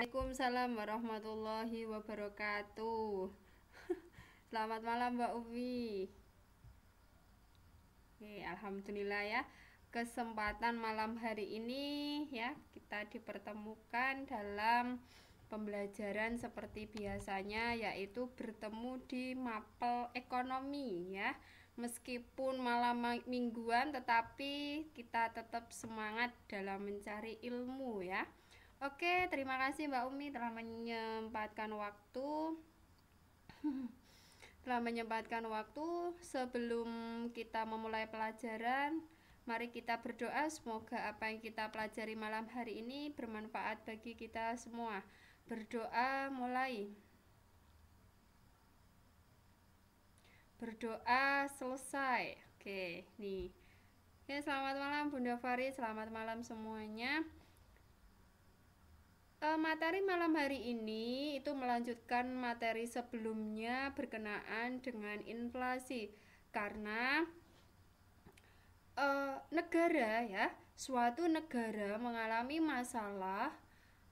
Waalaikumsalam warahmatullahi wabarakatuh. Selamat malam Mbak Uwi. Oke, alhamdulillah ya. Kesempatan malam hari ini ya kita dipertemukan dalam pembelajaran seperti biasanya yaitu bertemu di mapel ekonomi ya. Meskipun malam mingguan tetapi kita tetap semangat dalam mencari ilmu ya. Oke, terima kasih Mbak Umi telah menyempatkan waktu telah menyempatkan waktu sebelum kita memulai pelajaran. Mari kita berdoa semoga apa yang kita pelajari malam hari ini bermanfaat bagi kita semua. Berdoa mulai. Berdoa selesai. Oke, nih. Oke, ya, selamat malam Bunda Fari, selamat malam semuanya. Eh, materi malam hari ini itu melanjutkan materi sebelumnya berkenaan dengan inflasi karena e, negara ya suatu negara mengalami masalah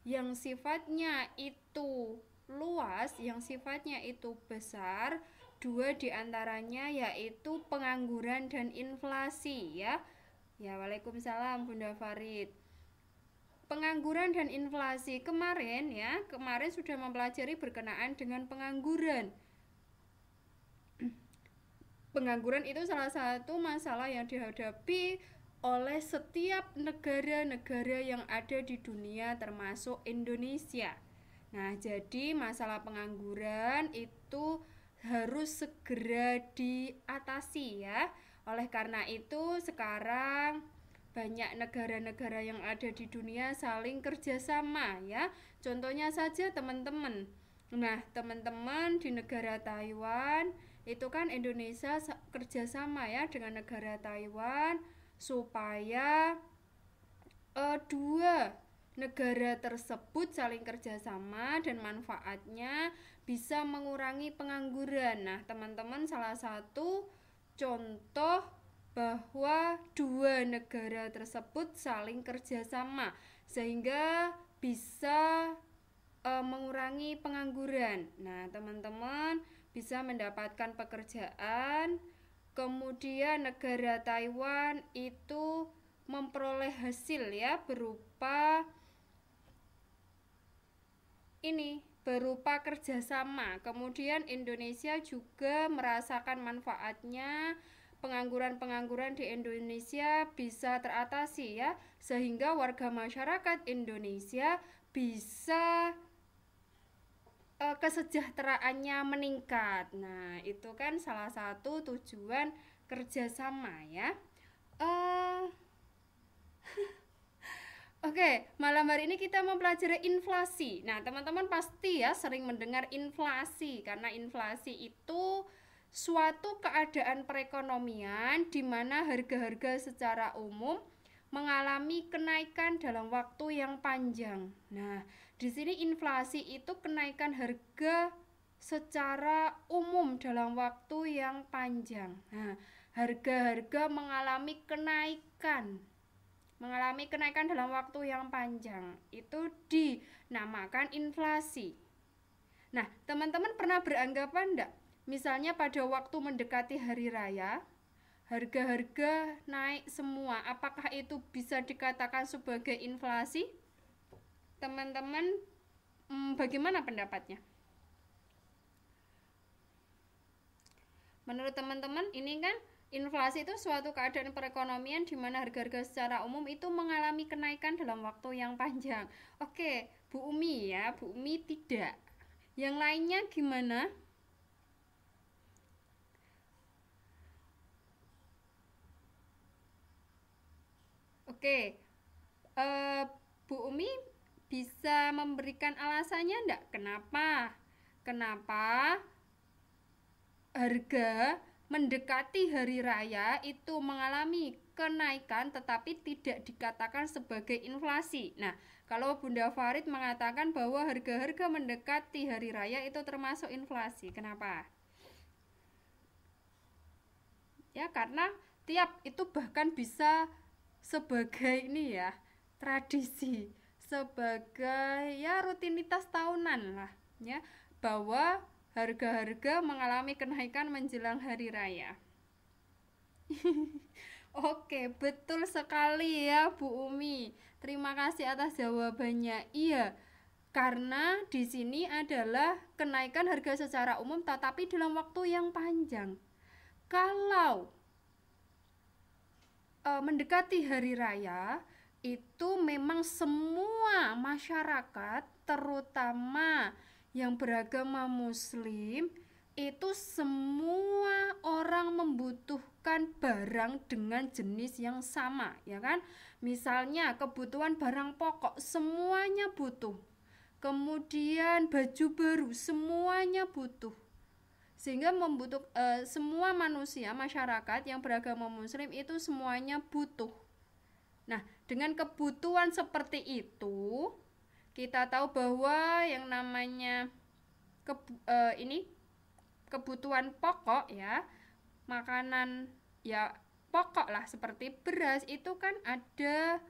yang sifatnya itu luas yang sifatnya itu besar dua diantaranya yaitu pengangguran dan inflasi ya ya Waalaikumsalam Bunda Farid pengangguran dan inflasi kemarin ya kemarin sudah mempelajari berkenaan dengan pengangguran pengangguran itu salah satu masalah yang dihadapi oleh setiap negara-negara yang ada di dunia termasuk Indonesia nah jadi masalah pengangguran itu harus segera diatasi ya oleh karena itu sekarang banyak negara-negara yang ada di dunia saling kerjasama ya. Contohnya saja teman-teman. Nah, teman-teman di negara Taiwan itu kan Indonesia kerjasama ya dengan negara Taiwan supaya eh, dua negara tersebut saling kerjasama dan manfaatnya bisa mengurangi pengangguran. Nah, teman-teman salah satu contoh bahwa dua negara tersebut saling kerjasama sehingga bisa e, mengurangi pengangguran. Nah, teman-teman bisa mendapatkan pekerjaan. Kemudian negara Taiwan itu memperoleh hasil ya berupa ini berupa kerjasama. Kemudian Indonesia juga merasakan manfaatnya pengangguran-pengangguran di Indonesia bisa teratasi ya sehingga warga masyarakat Indonesia bisa eh, kesejahteraannya meningkat. Nah, itu kan salah satu tujuan kerjasama ya. Uh, Oke, malam hari ini kita mempelajari inflasi. Nah, teman-teman pasti ya sering mendengar inflasi karena inflasi itu suatu keadaan perekonomian di mana harga-harga secara umum mengalami kenaikan dalam waktu yang panjang. Nah, di sini inflasi itu kenaikan harga secara umum dalam waktu yang panjang. Nah, harga-harga mengalami kenaikan. Mengalami kenaikan dalam waktu yang panjang itu dinamakan inflasi. Nah, teman-teman pernah beranggapan enggak Misalnya pada waktu mendekati hari raya, harga-harga naik semua. Apakah itu bisa dikatakan sebagai inflasi? Teman-teman, hmm, bagaimana pendapatnya? Menurut teman-teman, ini kan inflasi itu suatu keadaan perekonomian di mana harga-harga secara umum itu mengalami kenaikan dalam waktu yang panjang. Oke, Bu Umi ya, Bu Umi tidak. Yang lainnya gimana? Oke, uh, Bu Umi bisa memberikan alasannya enggak? Kenapa? Kenapa harga mendekati hari raya itu mengalami kenaikan tetapi tidak dikatakan sebagai inflasi. Nah, kalau Bunda Farid mengatakan bahwa harga-harga mendekati hari raya itu termasuk inflasi. Kenapa? Ya, karena tiap itu bahkan bisa sebagai ini ya tradisi sebagai ya rutinitas tahunan lah ya bahwa harga-harga mengalami kenaikan menjelang hari raya. Oke, betul sekali ya Bu Umi. Terima kasih atas jawabannya. Iya, karena di sini adalah kenaikan harga secara umum tetapi dalam waktu yang panjang. Kalau uh, mendekati hari raya itu memang semua masyarakat terutama yang beragama muslim itu semua orang membutuhkan barang dengan jenis yang sama ya kan misalnya kebutuhan barang pokok semuanya butuh kemudian baju baru semuanya butuh sehingga membutuh e, semua manusia masyarakat yang beragama muslim itu semuanya butuh nah dengan kebutuhan seperti itu kita tahu bahwa yang namanya ke, e, eh, ini kebutuhan pokok ya makanan ya pokok lah seperti beras itu kan ada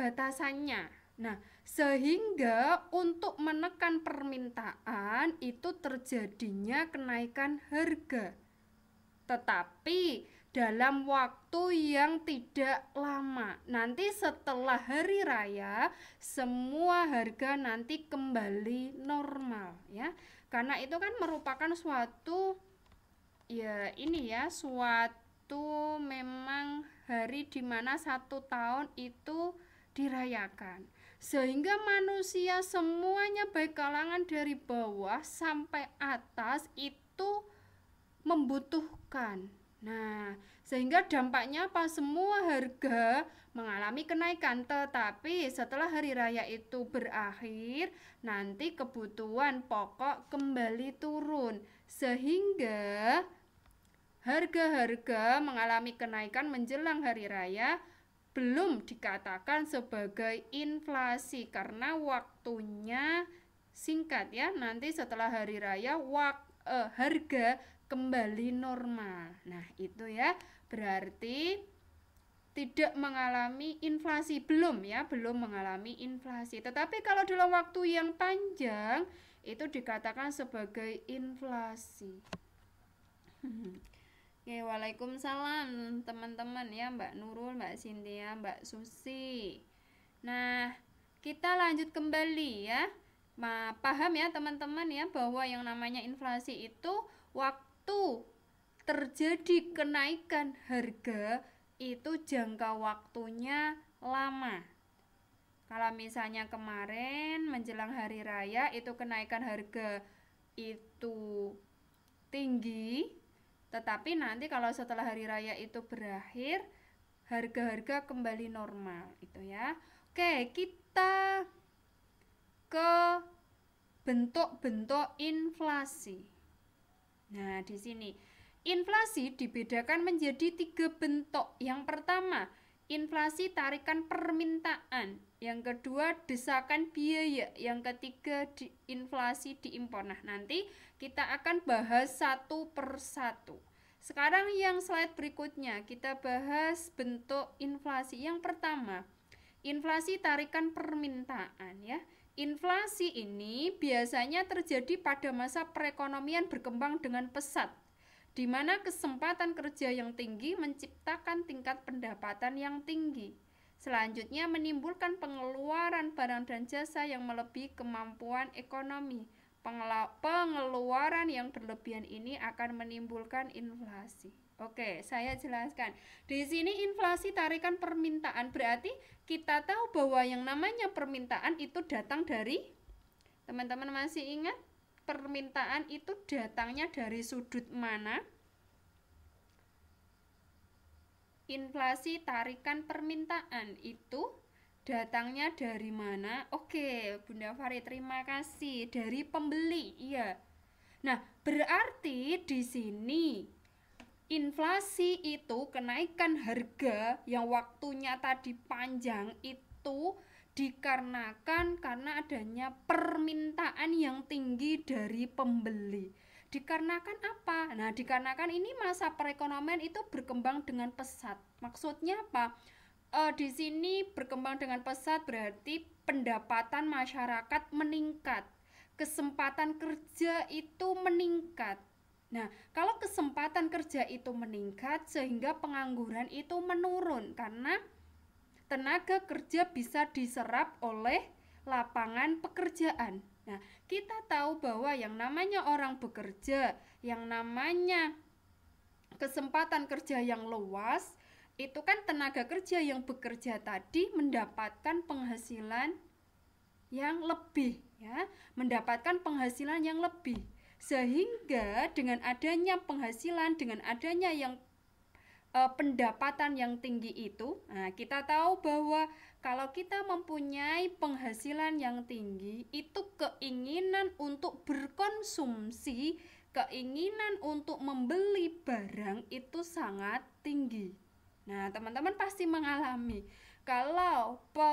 batasannya nah sehingga untuk menekan permintaan itu terjadinya kenaikan harga tetapi dalam waktu yang tidak lama. Nanti setelah hari raya semua harga nanti kembali normal ya. Karena itu kan merupakan suatu ya ini ya suatu memang hari di mana satu tahun itu dirayakan sehingga manusia semuanya baik kalangan dari bawah sampai atas itu membutuhkan. Nah, sehingga dampaknya apa semua harga mengalami kenaikan tetapi setelah hari raya itu berakhir nanti kebutuhan pokok kembali turun sehingga harga-harga mengalami kenaikan menjelang hari raya belum dikatakan sebagai inflasi karena waktunya singkat ya. Nanti setelah hari raya wak, eh, harga kembali normal. Nah, itu ya. Berarti tidak mengalami inflasi belum ya, belum mengalami inflasi. Tetapi kalau dalam waktu yang panjang itu dikatakan sebagai inflasi. Hmm. Oke, waalaikumsalam teman-teman ya Mbak Nurul, Mbak Cynthia, Mbak Susi. Nah, kita lanjut kembali ya. Ma, paham ya teman-teman ya bahwa yang namanya inflasi itu waktu terjadi kenaikan harga itu jangka waktunya lama. Kalau misalnya kemarin menjelang hari raya itu kenaikan harga itu tinggi, tetapi nanti kalau setelah hari raya itu berakhir, harga-harga kembali normal itu ya. Oke, kita ke bentuk-bentuk inflasi. Nah, di sini inflasi dibedakan menjadi tiga bentuk. Yang pertama, inflasi tarikan permintaan. Yang kedua, desakan biaya. Yang ketiga, di inflasi diimpor. Nah, nanti kita akan bahas satu persatu. Sekarang yang slide berikutnya kita bahas bentuk inflasi. Yang pertama, inflasi tarikan permintaan ya. Inflasi ini biasanya terjadi pada masa perekonomian berkembang dengan pesat di mana kesempatan kerja yang tinggi menciptakan tingkat pendapatan yang tinggi. Selanjutnya menimbulkan pengeluaran barang dan jasa yang melebihi kemampuan ekonomi pengeluaran yang berlebihan ini akan menimbulkan inflasi. Oke, saya jelaskan. Di sini inflasi tarikan permintaan berarti kita tahu bahwa yang namanya permintaan itu datang dari teman-teman masih ingat permintaan itu datangnya dari sudut mana? Inflasi tarikan permintaan itu Datangnya dari mana? Oke, Bunda Fari, terima kasih. Dari pembeli, iya. Nah, berarti di sini inflasi itu kenaikan harga yang waktunya tadi panjang itu dikarenakan karena adanya permintaan yang tinggi dari pembeli. Dikarenakan apa? Nah, dikarenakan ini masa perekonomian itu berkembang dengan pesat. Maksudnya apa? uh, di sini berkembang dengan pesat berarti pendapatan masyarakat meningkat, kesempatan kerja itu meningkat. Nah, kalau kesempatan kerja itu meningkat sehingga pengangguran itu menurun karena tenaga kerja bisa diserap oleh lapangan pekerjaan. Nah, kita tahu bahwa yang namanya orang bekerja, yang namanya kesempatan kerja yang luas itu kan tenaga kerja yang bekerja tadi mendapatkan penghasilan yang lebih ya, mendapatkan penghasilan yang lebih. Sehingga dengan adanya penghasilan, dengan adanya yang e, pendapatan yang tinggi itu, nah kita tahu bahwa kalau kita mempunyai penghasilan yang tinggi, itu keinginan untuk berkonsumsi, keinginan untuk membeli barang itu sangat tinggi Nah, teman-teman pasti mengalami kalau pe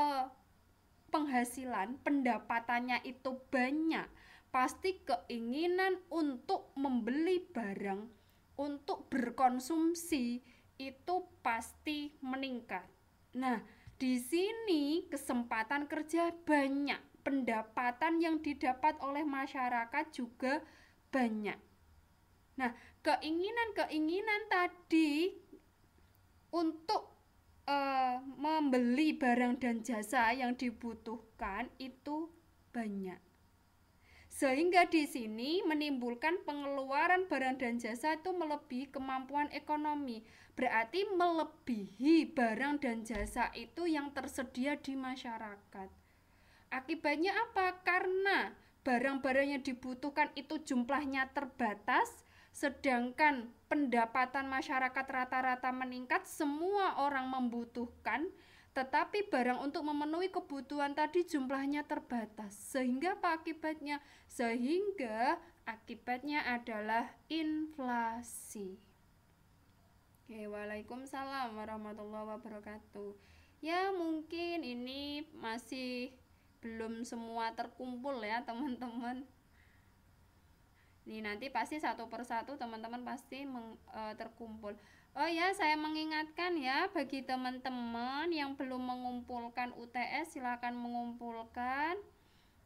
penghasilan, pendapatannya itu banyak, pasti keinginan untuk membeli barang, untuk berkonsumsi itu pasti meningkat. Nah, di sini kesempatan kerja banyak, pendapatan yang didapat oleh masyarakat juga banyak. Nah, keinginan-keinginan tadi untuk uh, membeli barang dan jasa yang dibutuhkan itu banyak. Sehingga di sini menimbulkan pengeluaran barang dan jasa itu melebihi kemampuan ekonomi. Berarti melebihi barang dan jasa itu yang tersedia di masyarakat. Akibatnya apa? Karena barang-barang yang dibutuhkan itu jumlahnya terbatas, Sedangkan pendapatan masyarakat rata-rata meningkat, semua orang membutuhkan, tetapi barang untuk memenuhi kebutuhan tadi jumlahnya terbatas. Sehingga apa akibatnya? Sehingga akibatnya adalah inflasi. Oke, Waalaikumsalam warahmatullahi wabarakatuh. Ya, mungkin ini masih belum semua terkumpul ya, teman-teman. Nih nanti pasti satu persatu teman-teman pasti meng, e, terkumpul. Oh ya, saya mengingatkan ya bagi teman-teman yang belum mengumpulkan UTS silakan mengumpulkan.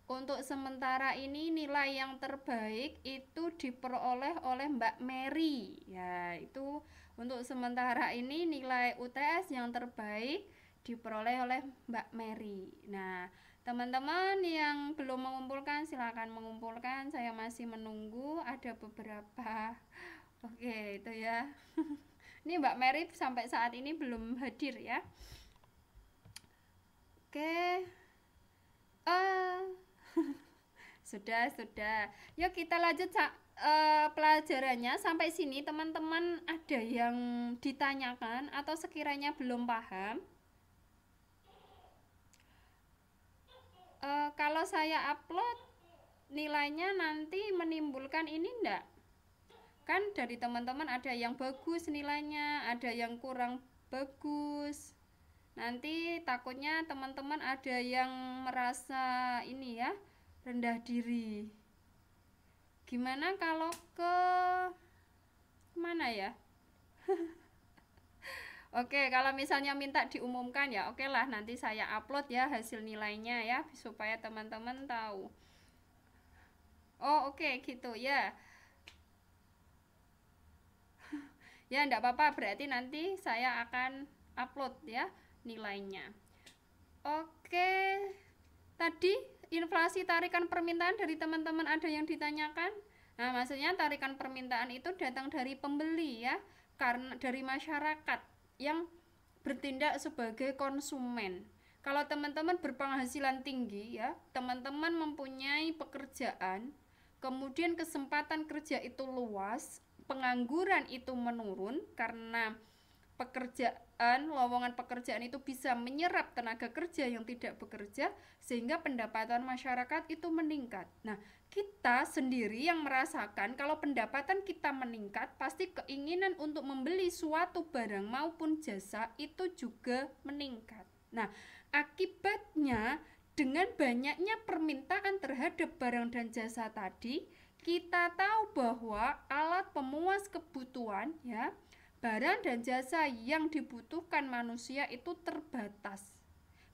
Untuk sementara ini nilai yang terbaik itu diperoleh oleh Mbak Mary. Ya, itu untuk sementara ini nilai UTS yang terbaik diperoleh oleh Mbak Mary. Nah, Teman-teman yang belum mengumpulkan silahkan mengumpulkan. Saya masih menunggu ada beberapa. Oke, itu ya. ini Mbak Mary sampai saat ini belum hadir ya. Oke. Uh, sudah, sudah. Yuk kita lanjut uh, pelajarannya sampai sini teman-teman ada yang ditanyakan atau sekiranya belum paham e, kalau saya upload nilainya nanti menimbulkan ini enggak kan dari teman-teman ada yang bagus nilainya ada yang kurang bagus nanti takutnya teman-teman ada yang merasa ini ya rendah diri gimana kalau ke mana ya Oke, kalau misalnya minta diumumkan ya, oke okay lah nanti saya upload ya hasil nilainya ya supaya teman-teman tahu. Oh, oke okay, gitu ya. ya, enggak apa-apa, berarti nanti saya akan upload ya nilainya. Oke. Tadi inflasi tarikan permintaan dari teman-teman ada yang ditanyakan? Nah, maksudnya tarikan permintaan itu datang dari pembeli ya, karena dari masyarakat yang bertindak sebagai konsumen. Kalau teman-teman berpenghasilan tinggi ya, teman-teman mempunyai pekerjaan, kemudian kesempatan kerja itu luas, pengangguran itu menurun karena pekerjaan, lowongan pekerjaan itu bisa menyerap tenaga kerja yang tidak bekerja sehingga pendapatan masyarakat itu meningkat. Nah, kita sendiri yang merasakan kalau pendapatan kita meningkat, pasti keinginan untuk membeli suatu barang maupun jasa itu juga meningkat. Nah, akibatnya dengan banyaknya permintaan terhadap barang dan jasa tadi, kita tahu bahwa alat pemuas kebutuhan ya, barang dan jasa yang dibutuhkan manusia itu terbatas.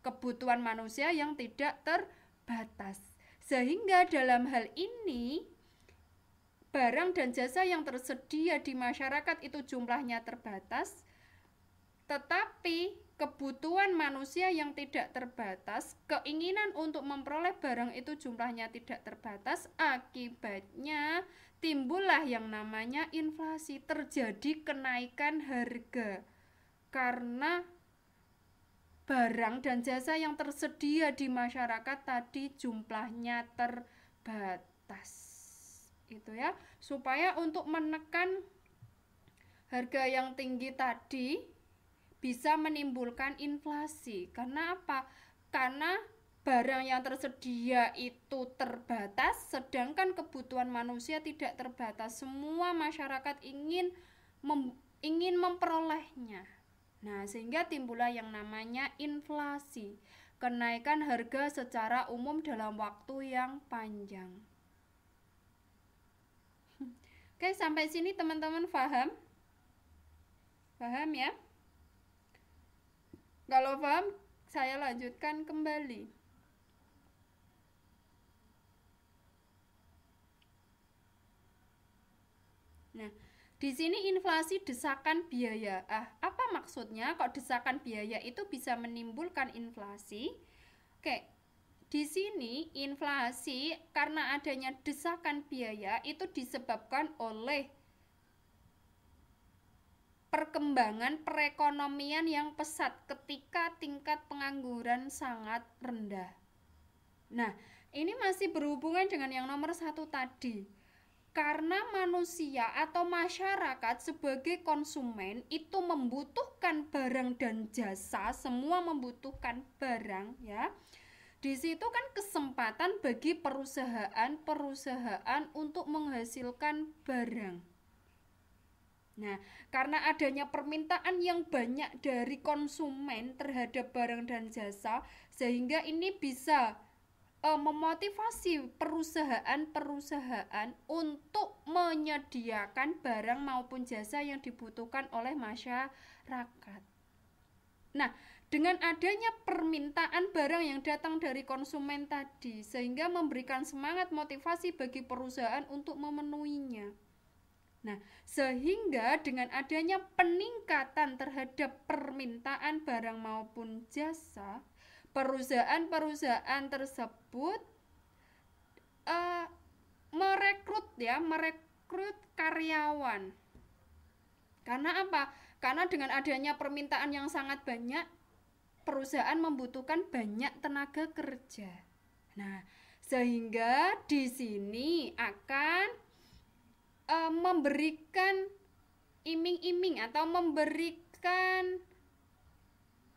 Kebutuhan manusia yang tidak terbatas sehingga dalam hal ini barang dan jasa yang tersedia di masyarakat itu jumlahnya terbatas, tetapi kebutuhan manusia yang tidak terbatas, keinginan untuk memperoleh barang itu jumlahnya tidak terbatas, akibatnya timbullah yang namanya inflasi, terjadi kenaikan harga karena barang dan jasa yang tersedia di masyarakat tadi jumlahnya terbatas itu ya supaya untuk menekan harga yang tinggi tadi bisa menimbulkan inflasi karena apa karena barang yang tersedia itu terbatas sedangkan kebutuhan manusia tidak terbatas semua masyarakat ingin mem ingin memperolehnya Nah, sehingga timbullah yang namanya inflasi, kenaikan harga secara umum dalam waktu yang panjang. Oke, sampai sini teman-teman paham? Paham ya? Kalau paham, saya lanjutkan kembali. Di sini inflasi desakan biaya. Ah, apa maksudnya kok desakan biaya itu bisa menimbulkan inflasi? Oke. Di sini inflasi karena adanya desakan biaya itu disebabkan oleh perkembangan perekonomian yang pesat ketika tingkat pengangguran sangat rendah. Nah, ini masih berhubungan dengan yang nomor satu tadi karena manusia atau masyarakat sebagai konsumen itu membutuhkan barang dan jasa, semua membutuhkan barang ya. Di situ kan kesempatan bagi perusahaan-perusahaan untuk menghasilkan barang. Nah, karena adanya permintaan yang banyak dari konsumen terhadap barang dan jasa, sehingga ini bisa uh, memotivasi perusahaan-perusahaan untuk menyediakan barang maupun jasa yang dibutuhkan oleh masyarakat. Nah, dengan adanya permintaan barang yang datang dari konsumen tadi, sehingga memberikan semangat motivasi bagi perusahaan untuk memenuhinya. Nah, sehingga dengan adanya peningkatan terhadap permintaan barang maupun jasa, perusahaan-perusahaan tersebut uh, merekrut ya merekrut karyawan karena apa karena dengan adanya permintaan yang sangat banyak perusahaan membutuhkan banyak tenaga kerja nah sehingga di sini akan uh, memberikan iming-iming atau memberikan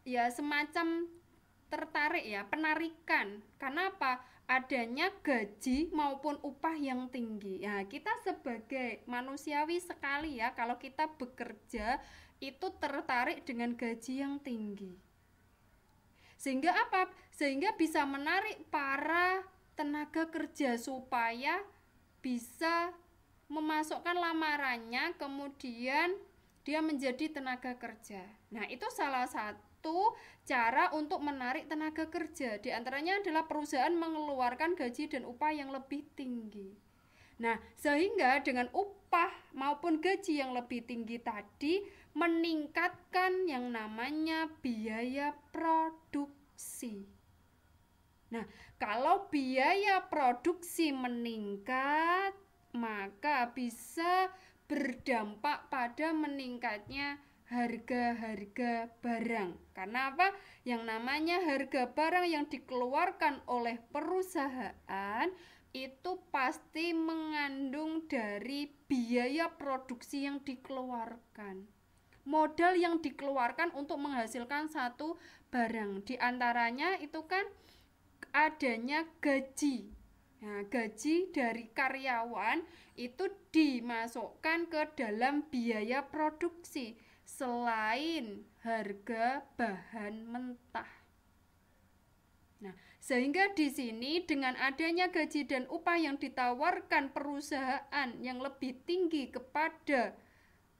ya semacam tertarik ya, penarikan. Karena apa? Adanya gaji maupun upah yang tinggi. Ya, kita sebagai manusiawi sekali ya kalau kita bekerja itu tertarik dengan gaji yang tinggi. Sehingga apa? Sehingga bisa menarik para tenaga kerja supaya bisa memasukkan lamarannya kemudian dia menjadi tenaga kerja. Nah, itu salah satu cara untuk menarik tenaga kerja. Di antaranya adalah perusahaan mengeluarkan gaji dan upah yang lebih tinggi. Nah, sehingga dengan upah maupun gaji yang lebih tinggi tadi meningkatkan yang namanya biaya produksi. Nah, kalau biaya produksi meningkat, maka bisa berdampak pada meningkatnya harga-harga barang. Karena apa? Yang namanya harga barang yang dikeluarkan oleh perusahaan itu pasti mengandung dari biaya produksi yang dikeluarkan. Modal yang dikeluarkan untuk menghasilkan satu barang. Di antaranya itu kan adanya gaji. Nah, gaji dari karyawan itu dimasukkan ke dalam biaya produksi selain harga bahan mentah. Nah, sehingga di sini dengan adanya gaji dan upah yang ditawarkan perusahaan yang lebih tinggi kepada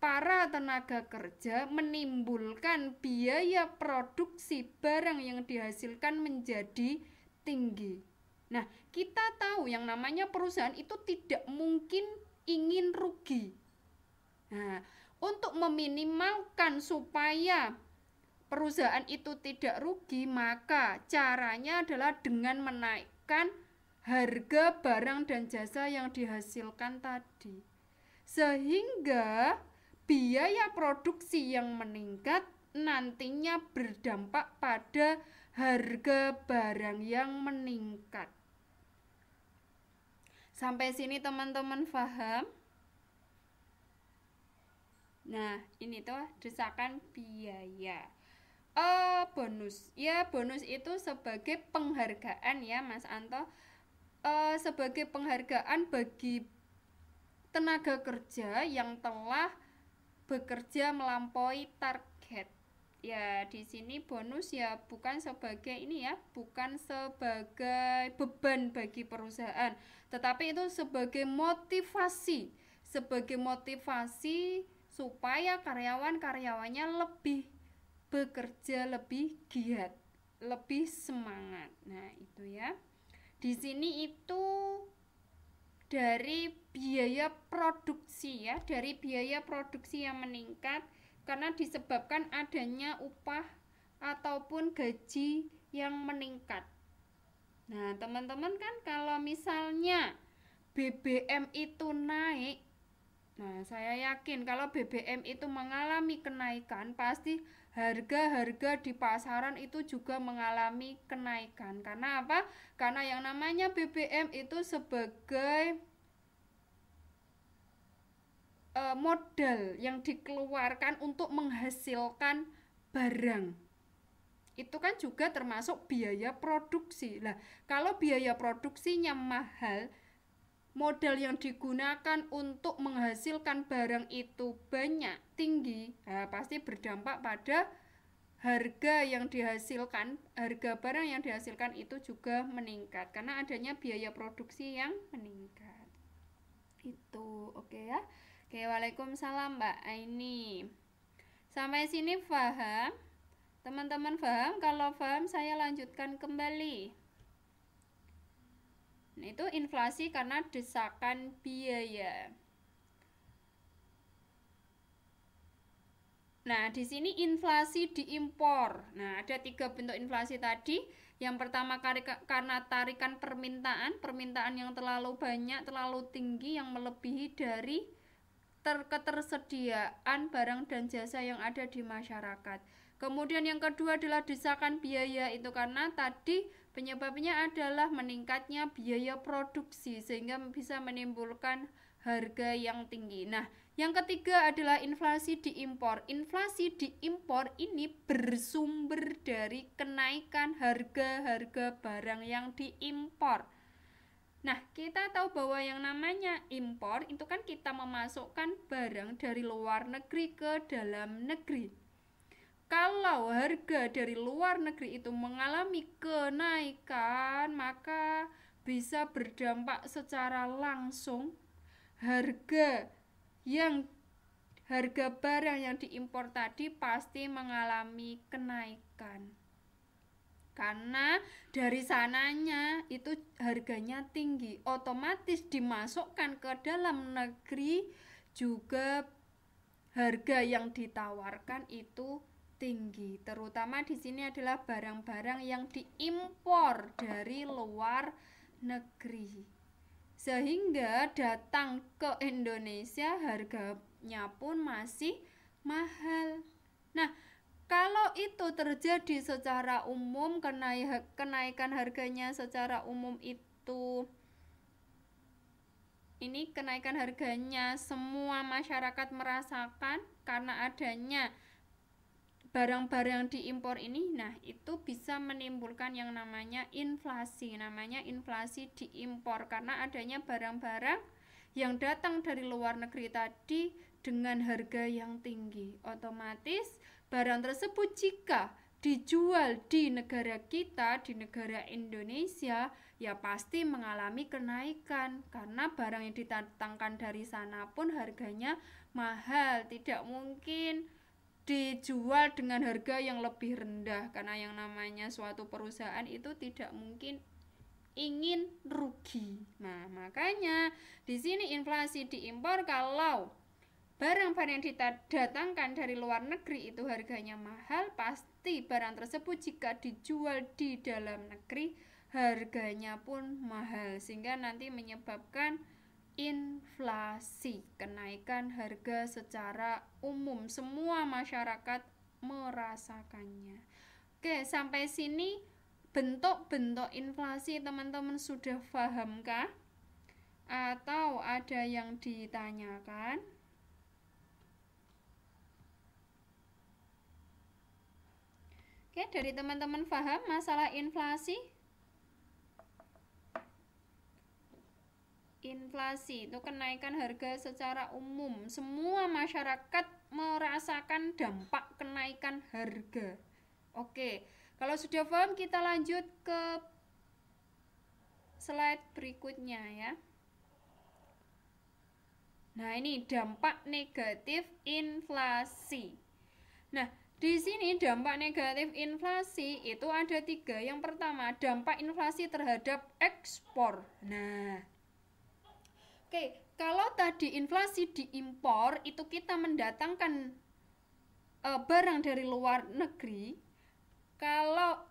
para tenaga kerja menimbulkan biaya produksi barang yang dihasilkan menjadi tinggi. Nah, kita tahu yang namanya perusahaan itu tidak mungkin ingin rugi. Nah, untuk meminimalkan supaya perusahaan itu tidak rugi, maka caranya adalah dengan menaikkan harga barang dan jasa yang dihasilkan tadi. Sehingga biaya produksi yang meningkat nantinya berdampak pada harga barang yang meningkat. Sampai sini teman-teman paham? -teman Nah, ini tuh desakan biaya. Uh, bonus. Ya, bonus itu sebagai penghargaan ya, Mas Anto. Uh, sebagai penghargaan bagi tenaga kerja yang telah bekerja melampaui target. Ya, di sini bonus ya bukan sebagai ini ya, bukan sebagai beban bagi perusahaan, tetapi itu sebagai motivasi, sebagai motivasi supaya karyawan-karyawannya lebih bekerja lebih giat, lebih semangat. Nah, itu ya. Di sini itu dari biaya produksi ya, dari biaya produksi yang meningkat karena disebabkan adanya upah ataupun gaji yang meningkat. Nah, teman-teman kan kalau misalnya BBM itu naik, Nah, saya yakin kalau BBM itu mengalami kenaikan, pasti harga-harga di pasaran itu juga mengalami kenaikan. Karena apa? Karena yang namanya BBM itu sebagai e, modal yang dikeluarkan untuk menghasilkan barang itu kan juga termasuk biaya produksi. Lah, kalau biaya produksinya mahal, modal yang digunakan untuk menghasilkan barang itu banyak, tinggi, nah, pasti berdampak pada harga yang dihasilkan, harga barang yang dihasilkan itu juga meningkat karena adanya biaya produksi yang meningkat. Itu oke okay ya. Oke, okay, Waalaikumsalam Mbak Aini. Sampai sini paham? Teman-teman paham? Kalau paham saya lanjutkan kembali. Nah, itu inflasi karena desakan biaya. Nah, di sini inflasi diimpor. Nah, ada tiga bentuk inflasi tadi. Yang pertama karena tarikan permintaan, permintaan yang terlalu banyak, terlalu tinggi yang melebihi dari ketersediaan barang dan jasa yang ada di masyarakat. Kemudian yang kedua adalah desakan biaya itu karena tadi Penyebabnya adalah meningkatnya biaya produksi sehingga bisa menimbulkan harga yang tinggi. Nah, yang ketiga adalah inflasi diimpor. Inflasi diimpor ini bersumber dari kenaikan harga-harga barang yang diimpor. Nah, kita tahu bahwa yang namanya impor itu kan kita memasukkan barang dari luar negeri ke dalam negeri kalau harga dari luar negeri itu mengalami kenaikan, maka bisa berdampak secara langsung harga yang harga barang yang diimpor tadi pasti mengalami kenaikan. Karena dari sananya itu harganya tinggi, otomatis dimasukkan ke dalam negeri juga harga yang ditawarkan itu tinggi. Terutama di sini adalah barang-barang yang diimpor dari luar negeri. Sehingga datang ke Indonesia harganya pun masih mahal. Nah, kalau itu terjadi secara umum kenaikan harganya secara umum itu ini kenaikan harganya semua masyarakat merasakan karena adanya barang-barang diimpor ini nah itu bisa menimbulkan yang namanya inflasi namanya inflasi diimpor karena adanya barang-barang yang datang dari luar negeri tadi dengan harga yang tinggi otomatis barang tersebut jika dijual di negara kita, di negara Indonesia, ya pasti mengalami kenaikan karena barang yang ditantangkan dari sana pun harganya mahal, tidak mungkin dijual dengan harga yang lebih rendah karena yang namanya suatu perusahaan itu tidak mungkin ingin rugi. Nah, makanya di sini inflasi diimpor kalau barang-barang yang didatangkan dari luar negeri itu harganya mahal, pasti barang tersebut jika dijual di dalam negeri harganya pun mahal sehingga nanti menyebabkan inflasi, kenaikan harga secara umum. Semua masyarakat merasakannya. Oke, sampai sini bentuk-bentuk inflasi teman-teman sudah pahamkah? Atau ada yang ditanyakan? Oke, dari teman-teman paham masalah inflasi? inflasi itu kenaikan harga secara umum semua masyarakat merasakan dampak kenaikan harga oke kalau sudah paham kita lanjut ke slide berikutnya ya nah ini dampak negatif inflasi nah di sini dampak negatif inflasi itu ada tiga. Yang pertama, dampak inflasi terhadap ekspor. Nah, Oke, kalau tadi inflasi diimpor itu kita mendatangkan e, barang dari luar negeri. Kalau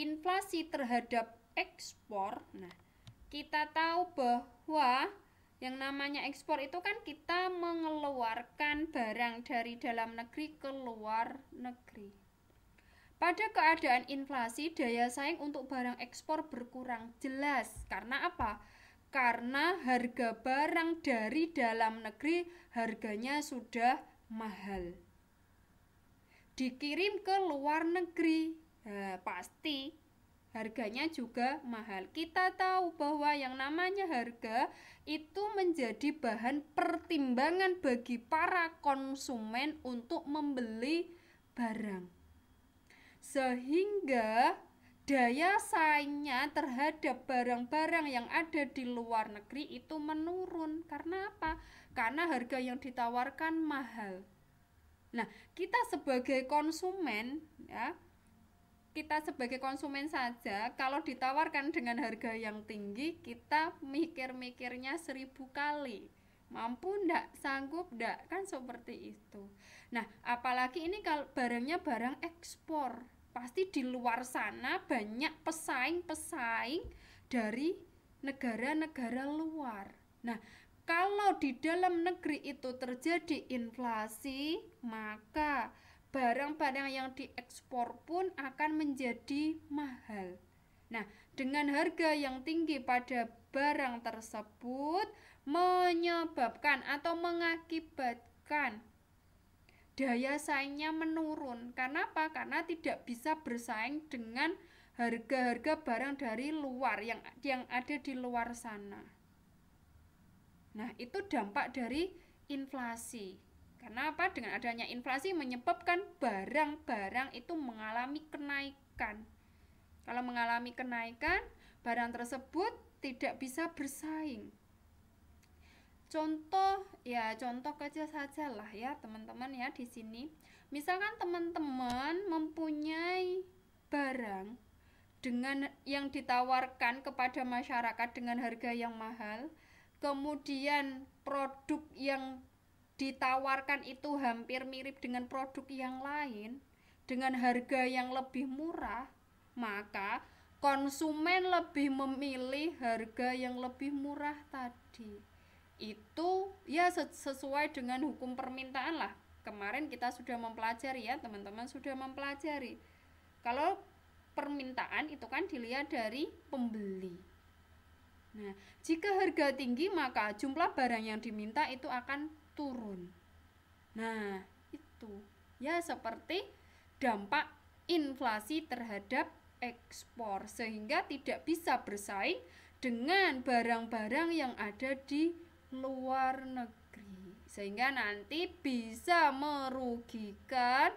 inflasi terhadap ekspor, nah kita tahu bahwa yang namanya ekspor itu kan kita mengeluarkan barang dari dalam negeri ke luar negeri. Pada keadaan inflasi, daya saing untuk barang ekspor berkurang jelas. Karena apa? karena harga barang dari dalam negeri harganya sudah mahal. Dikirim ke luar negeri, nah, pasti harganya juga mahal. Kita tahu bahwa yang namanya harga itu menjadi bahan pertimbangan bagi para konsumen untuk membeli barang. Sehingga daya saingnya terhadap barang-barang yang ada di luar negeri itu menurun. Karena apa? Karena harga yang ditawarkan mahal. Nah, kita sebagai konsumen ya, kita sebagai konsumen saja kalau ditawarkan dengan harga yang tinggi, kita mikir-mikirnya seribu kali. Mampu ndak, sanggup ndak, kan seperti itu. Nah, apalagi ini kalau barangnya barang ekspor pasti di luar sana banyak pesaing-pesaing dari negara-negara luar. Nah, kalau di dalam negeri itu terjadi inflasi, maka barang-barang yang diekspor pun akan menjadi mahal. Nah, dengan harga yang tinggi pada barang tersebut menyebabkan atau mengakibatkan daya saingnya menurun. Karena apa? Karena tidak bisa bersaing dengan harga-harga barang dari luar yang yang ada di luar sana. Nah, itu dampak dari inflasi. Karena apa? Dengan adanya inflasi menyebabkan barang-barang itu mengalami kenaikan. Kalau mengalami kenaikan, barang tersebut tidak bisa bersaing. Contoh ya, contoh kecil saja lah ya, teman-teman ya di sini. Misalkan teman-teman mempunyai barang dengan yang ditawarkan kepada masyarakat dengan harga yang mahal, kemudian produk yang ditawarkan itu hampir mirip dengan produk yang lain dengan harga yang lebih murah, maka konsumen lebih memilih harga yang lebih murah tadi itu ya sesuai dengan hukum permintaan lah kemarin kita sudah mempelajari ya teman-teman sudah mempelajari kalau permintaan itu kan dilihat dari pembeli nah jika harga tinggi maka jumlah barang yang diminta itu akan turun nah itu ya seperti dampak inflasi terhadap ekspor sehingga tidak bisa bersaing dengan barang-barang yang ada di luar negeri sehingga nanti bisa merugikan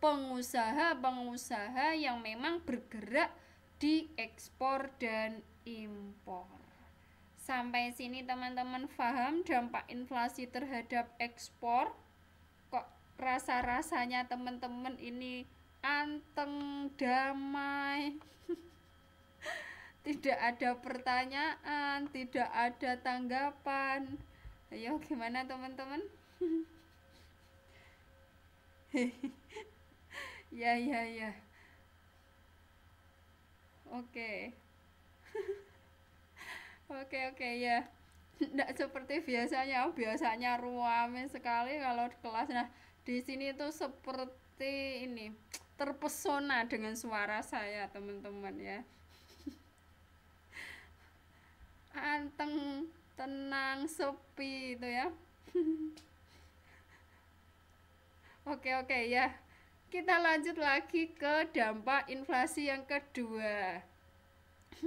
pengusaha-pengusaha yang memang bergerak di ekspor dan impor. Sampai sini teman-teman paham dampak inflasi terhadap ekspor? Kok rasa-rasanya teman-teman ini anteng damai? tidak ada pertanyaan, tidak ada tanggapan. Ayo gimana teman-teman? ya ya ya. Oke. Oke oke ya. Tidak seperti biasanya, biasanya ruame sekali kalau di kelas. Nah, di sini tuh seperti ini terpesona dengan suara saya, teman-teman ya anteng tenang sepi itu ya oke oke ya kita lanjut lagi ke dampak inflasi yang kedua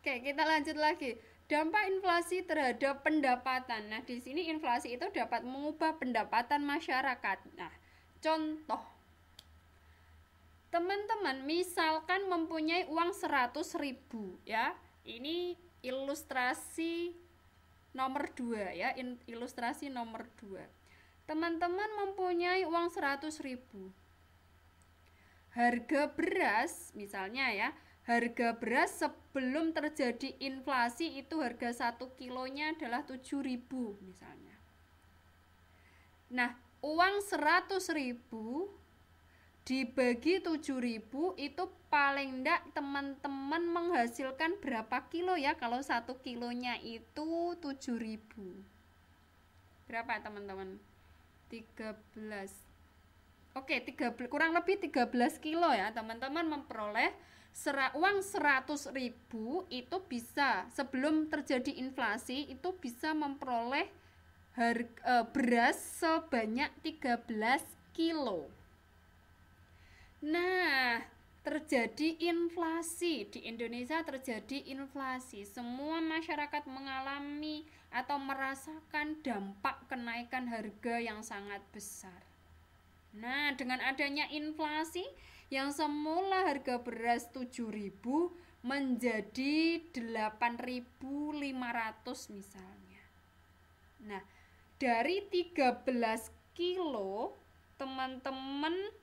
oke kita lanjut lagi dampak inflasi terhadap pendapatan nah di sini inflasi itu dapat mengubah pendapatan masyarakat nah contoh teman-teman misalkan mempunyai uang 100 ribu ya ini ilustrasi nomor 2 ya, in, ilustrasi nomor 2. Teman-teman mempunyai uang seratus ribu. Harga beras misalnya ya, harga beras sebelum terjadi inflasi itu harga satu kilonya adalah 7.000 misalnya. Nah, uang 100.000 dibagi 7000 itu paling ndak teman-teman menghasilkan berapa kilo ya kalau satu kilonya itu 7000 berapa teman-teman 13 oke 13 kurang lebih 13 kilo ya teman-teman memperoleh sera, uang 100.000 itu bisa sebelum terjadi inflasi itu bisa memperoleh harga, e, eh, beras sebanyak 13 kilo Nah, terjadi inflasi di Indonesia terjadi inflasi semua masyarakat mengalami atau merasakan dampak kenaikan harga yang sangat besar Nah dengan adanya inflasi yang semula harga beras 7000 menjadi 8500 misalnya Nah dari 13 kilo teman-teman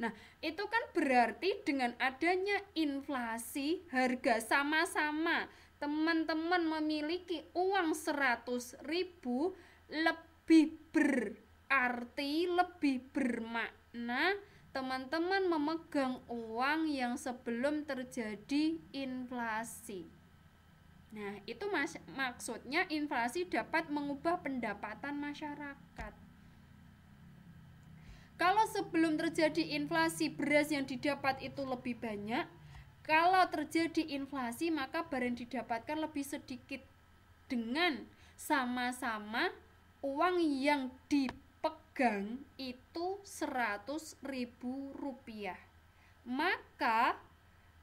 Nah, itu kan berarti dengan adanya inflasi harga sama-sama teman-teman memiliki uang 100 ribu lebih berarti, lebih bermakna teman-teman memegang uang yang sebelum terjadi inflasi. Nah, itu maksudnya inflasi dapat mengubah pendapatan masyarakat. Kalau sebelum terjadi inflasi beras yang didapat itu lebih banyak, kalau terjadi inflasi maka barang didapatkan lebih sedikit dengan sama-sama uang yang dipegang itu 100 ribu rupiah. Maka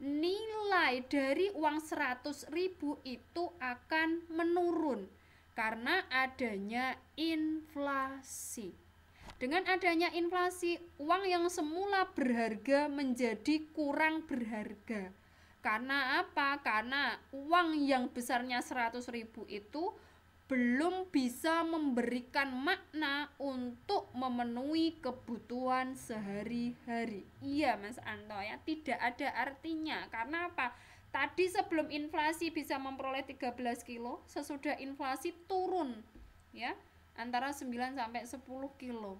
nilai dari uang 100 ribu itu akan menurun karena adanya inflasi. Dengan adanya inflasi, uang yang semula berharga menjadi kurang berharga. Karena apa? Karena uang yang besarnya ribu itu belum bisa memberikan makna untuk memenuhi kebutuhan sehari-hari. Iya, Mas Anto ya, tidak ada artinya. Karena apa? Tadi sebelum inflasi bisa memperoleh 13 kilo, sesudah inflasi turun ya, antara 9 sampai 10 kilo.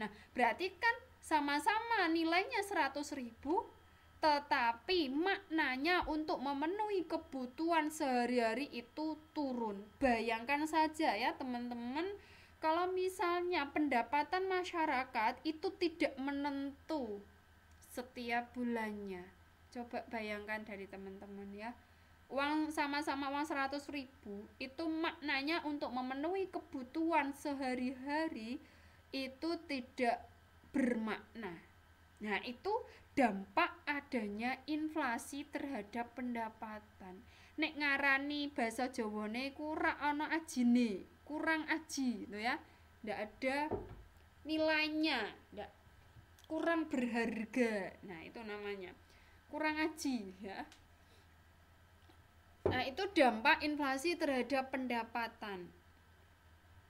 Nah, berarti kan sama-sama nilainya 100.000 tetapi maknanya untuk memenuhi kebutuhan sehari-hari itu turun. Bayangkan saja ya teman-teman kalau misalnya pendapatan masyarakat itu tidak menentu setiap bulannya. Coba bayangkan dari teman-teman ya. Uang sama-sama uang 100 ribu itu maknanya untuk memenuhi kebutuhan sehari-hari itu tidak bermakna. Nah, itu dampak adanya inflasi terhadap pendapatan. Nek ngarani bahasa Jawane kurang ora aji ajine, kurang aji itu ya. Ndak ada nilainya, ndak kurang berharga. Nah, itu namanya. Kurang aji ya. Nah, itu dampak inflasi terhadap pendapatan.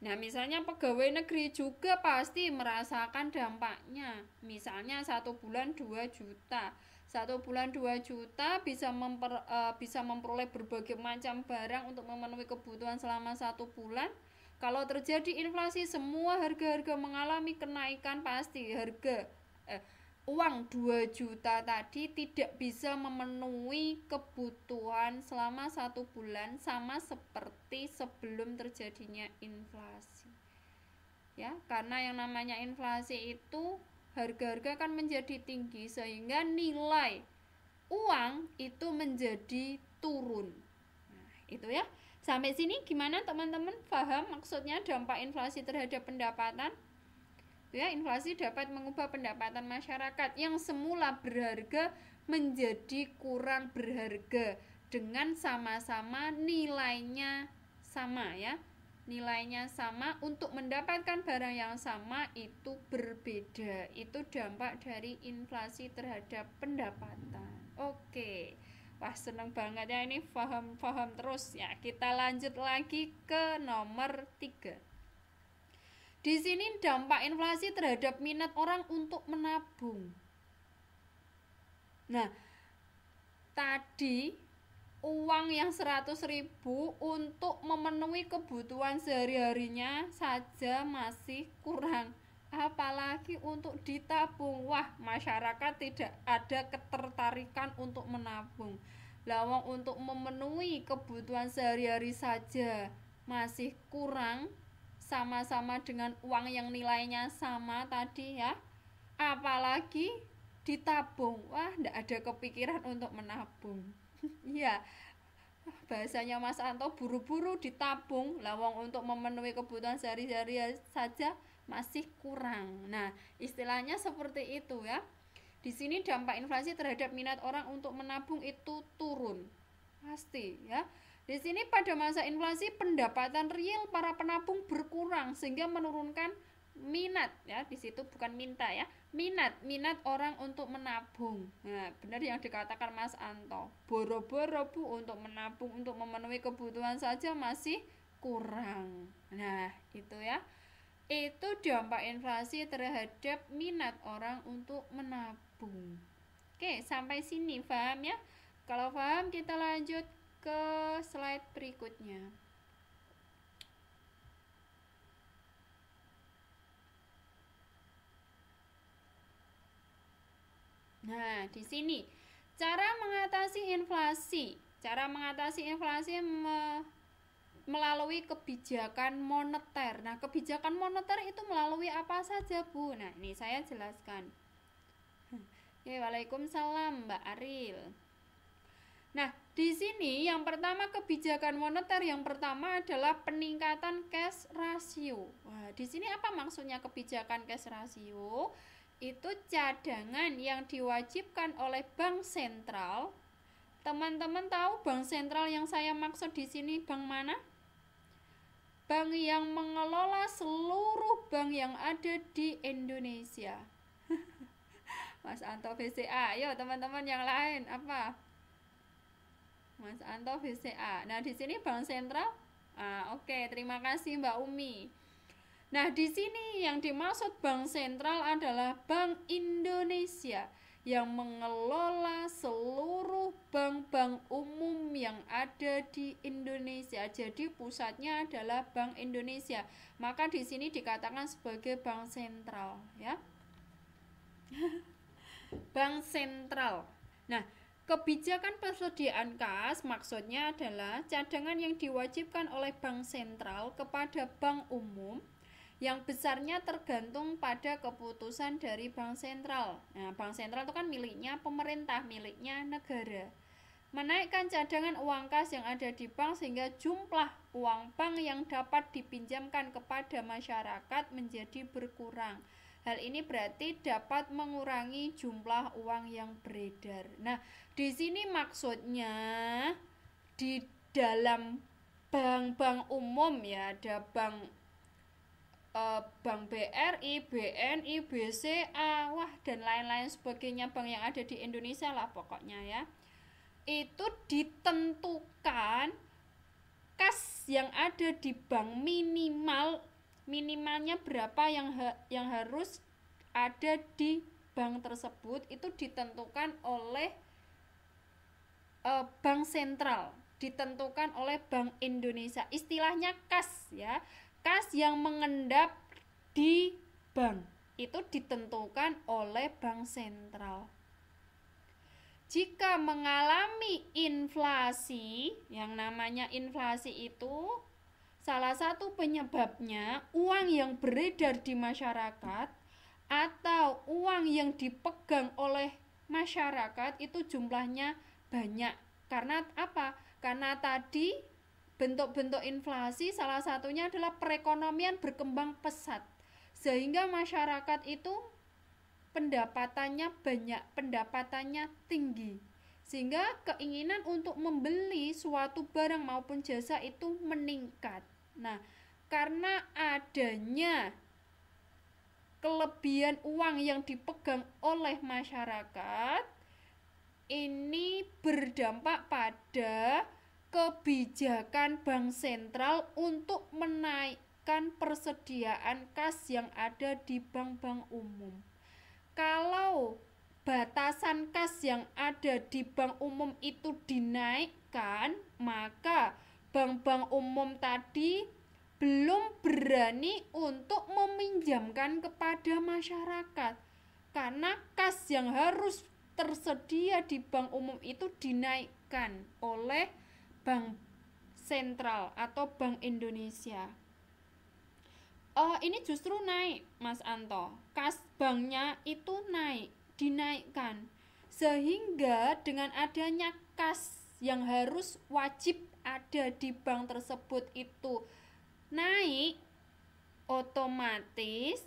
Nah, misalnya pegawai negeri juga pasti merasakan dampaknya. Misalnya satu bulan 2 juta. Satu bulan 2 juta bisa memper, uh, bisa memperoleh berbagai macam barang untuk memenuhi kebutuhan selama satu bulan. Kalau terjadi inflasi, semua harga-harga mengalami kenaikan pasti. Harga eh, uang 2 juta tadi tidak bisa memenuhi kebutuhan selama satu bulan sama seperti sebelum terjadinya inflasi ya karena yang namanya inflasi itu harga-harga kan menjadi tinggi sehingga nilai uang itu menjadi turun nah, itu ya sampai sini gimana teman-teman paham maksudnya dampak inflasi terhadap pendapatan ya inflasi dapat mengubah pendapatan masyarakat yang semula berharga menjadi kurang berharga dengan sama-sama nilainya sama ya nilainya sama untuk mendapatkan barang yang sama itu berbeda itu dampak dari inflasi terhadap pendapatan oke wah seneng banget ya ini paham-paham terus ya kita lanjut lagi ke nomor 3 di sini dampak inflasi terhadap minat orang untuk menabung. Nah, tadi uang yang 100 ribu untuk memenuhi kebutuhan sehari-harinya saja masih kurang. Apalagi untuk ditabung. Wah, masyarakat tidak ada ketertarikan untuk menabung. Lawang untuk memenuhi kebutuhan sehari-hari saja masih kurang sama-sama dengan uang yang nilainya sama tadi ya apalagi ditabung wah tidak ada kepikiran untuk menabung ya bahasanya Mas Anto buru-buru ditabung lawang untuk memenuhi kebutuhan sehari-hari saja masih kurang nah istilahnya seperti itu ya di sini dampak inflasi terhadap minat orang untuk menabung itu turun pasti ya di sini pada masa inflasi pendapatan real para penabung berkurang sehingga menurunkan minat ya di situ bukan minta ya minat minat orang untuk menabung nah benar yang dikatakan Mas Anto boro-boro bu untuk menabung untuk memenuhi kebutuhan saja masih kurang nah itu ya itu dampak inflasi terhadap minat orang untuk menabung oke sampai sini paham ya kalau paham kita lanjut ke slide berikutnya. Nah, di sini cara mengatasi inflasi. Cara mengatasi inflasi me melalui kebijakan moneter. Nah, kebijakan moneter itu melalui apa saja, Bu? Nah, ini saya jelaskan. Ya, Waalaikumsalam, Mbak Aril. Nah, di sini yang pertama kebijakan moneter yang pertama adalah peningkatan cash ratio. Wah, di sini apa maksudnya kebijakan cash ratio? Itu cadangan yang diwajibkan oleh bank sentral. Teman-teman tahu bank sentral yang saya maksud di sini bank mana? Bank yang mengelola seluruh bank yang ada di Indonesia. Mas Anto BCA, ayo teman-teman yang lain apa? Mas Anto VCA. Nah, di sini Bank Sentral. Ah, oke, okay. terima kasih Mbak Umi. Nah, di sini yang dimaksud Bank Sentral adalah Bank Indonesia yang mengelola seluruh bank-bank umum yang ada di Indonesia. Jadi pusatnya adalah Bank Indonesia. Maka di sini dikatakan sebagai bank sentral, ya. bank sentral. Nah, Kebijakan persediaan kas maksudnya adalah cadangan yang diwajibkan oleh bank sentral kepada bank umum yang besarnya tergantung pada keputusan dari bank sentral. Nah, bank sentral itu kan miliknya pemerintah, miliknya negara. Menaikkan cadangan uang kas yang ada di bank sehingga jumlah uang bank yang dapat dipinjamkan kepada masyarakat menjadi berkurang. Hal ini berarti dapat mengurangi jumlah uang yang beredar. Nah, di sini maksudnya di dalam bank-bank umum ya, ada bank eh, bank BRI, BNI, BCA, wah dan lain-lain sebagainya bank yang ada di Indonesia lah pokoknya ya. Itu ditentukan kas yang ada di bank minimal minimalnya berapa yang ha yang harus ada di bank tersebut itu ditentukan oleh e, bank sentral, ditentukan oleh Bank Indonesia. Istilahnya kas ya. Kas yang mengendap di bank itu ditentukan oleh bank sentral. Jika mengalami inflasi, yang namanya inflasi itu Salah satu penyebabnya uang yang beredar di masyarakat atau uang yang dipegang oleh masyarakat itu jumlahnya banyak. Karena apa? Karena tadi bentuk-bentuk inflasi salah satunya adalah perekonomian berkembang pesat. Sehingga masyarakat itu pendapatannya banyak, pendapatannya tinggi sehingga keinginan untuk membeli suatu barang maupun jasa itu meningkat. Nah, karena adanya kelebihan uang yang dipegang oleh masyarakat ini berdampak pada kebijakan bank sentral untuk menaikkan persediaan kas yang ada di bank-bank umum. Kalau batasan kas yang ada di bank umum itu dinaikkan, maka bank-bank umum tadi belum berani untuk meminjamkan kepada masyarakat karena kas yang harus tersedia di bank umum itu dinaikkan oleh bank sentral atau bank Indonesia. Uh, ini justru naik, Mas Anto. Kas banknya itu naik dinaikkan. Sehingga dengan adanya kas yang harus wajib ada di bank tersebut itu naik otomatis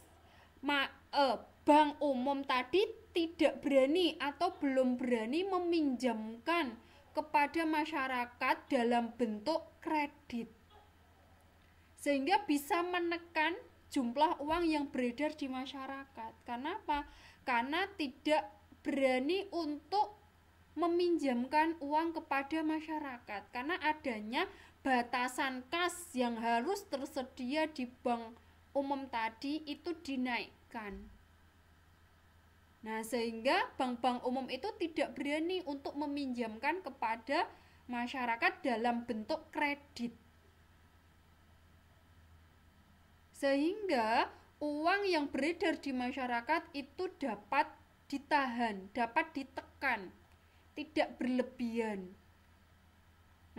ma eh, bank umum tadi tidak berani atau belum berani meminjamkan kepada masyarakat dalam bentuk kredit sehingga bisa menekan jumlah uang yang beredar di masyarakat. Karena apa? karena tidak berani untuk meminjamkan uang kepada masyarakat karena adanya batasan kas yang harus tersedia di bank umum tadi itu dinaikkan. Nah, sehingga bank-bank umum itu tidak berani untuk meminjamkan kepada masyarakat dalam bentuk kredit. Sehingga uang yang beredar di masyarakat itu dapat ditahan, dapat ditekan, tidak berlebihan.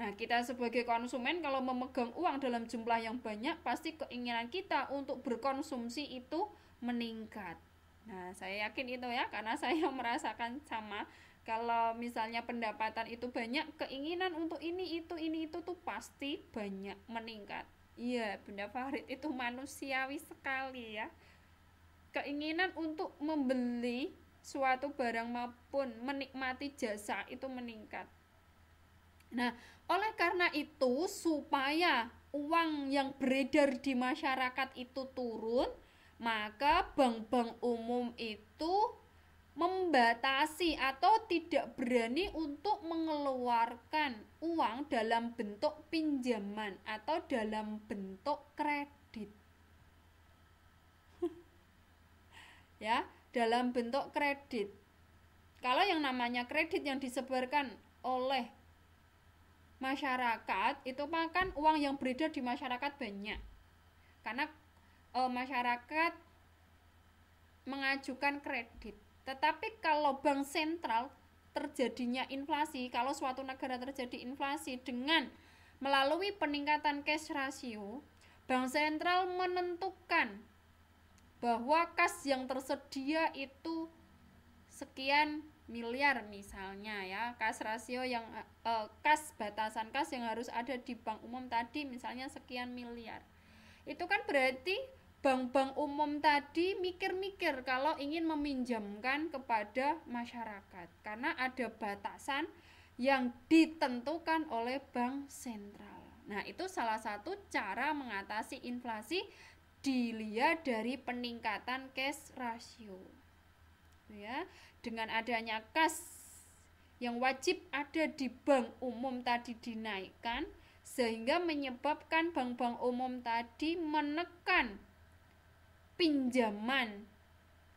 Nah, kita sebagai konsumen kalau memegang uang dalam jumlah yang banyak, pasti keinginan kita untuk berkonsumsi itu meningkat. Nah, saya yakin itu ya, karena saya merasakan sama. Kalau misalnya pendapatan itu banyak, keinginan untuk ini, itu, ini, itu tuh pasti banyak meningkat. Iya, Bunda Farid itu manusiawi sekali ya. Keinginan untuk membeli suatu barang maupun menikmati jasa itu meningkat. Nah, oleh karena itu supaya uang yang beredar di masyarakat itu turun, maka bank-bank umum itu membatasi atau tidak berani untuk mengeluarkan uang dalam bentuk pinjaman atau dalam bentuk kredit. ya, dalam bentuk kredit. Kalau yang namanya kredit yang disebarkan oleh masyarakat itu makan uang yang beredar di masyarakat banyak. Karena e, masyarakat mengajukan kredit tetapi kalau bank sentral terjadinya inflasi, kalau suatu negara terjadi inflasi dengan melalui peningkatan cash ratio, bank sentral menentukan bahwa kas yang tersedia itu sekian miliar misalnya ya kas rasio yang eh, kas batasan kas yang harus ada di bank umum tadi misalnya sekian miliar itu kan berarti bank-bank umum tadi mikir-mikir kalau ingin meminjamkan kepada masyarakat karena ada batasan yang ditentukan oleh bank sentral. Nah, itu salah satu cara mengatasi inflasi dilihat dari peningkatan cash ratio. Gitu ya, dengan adanya kas yang wajib ada di bank umum tadi dinaikkan sehingga menyebabkan bank-bank umum tadi menekan pinjaman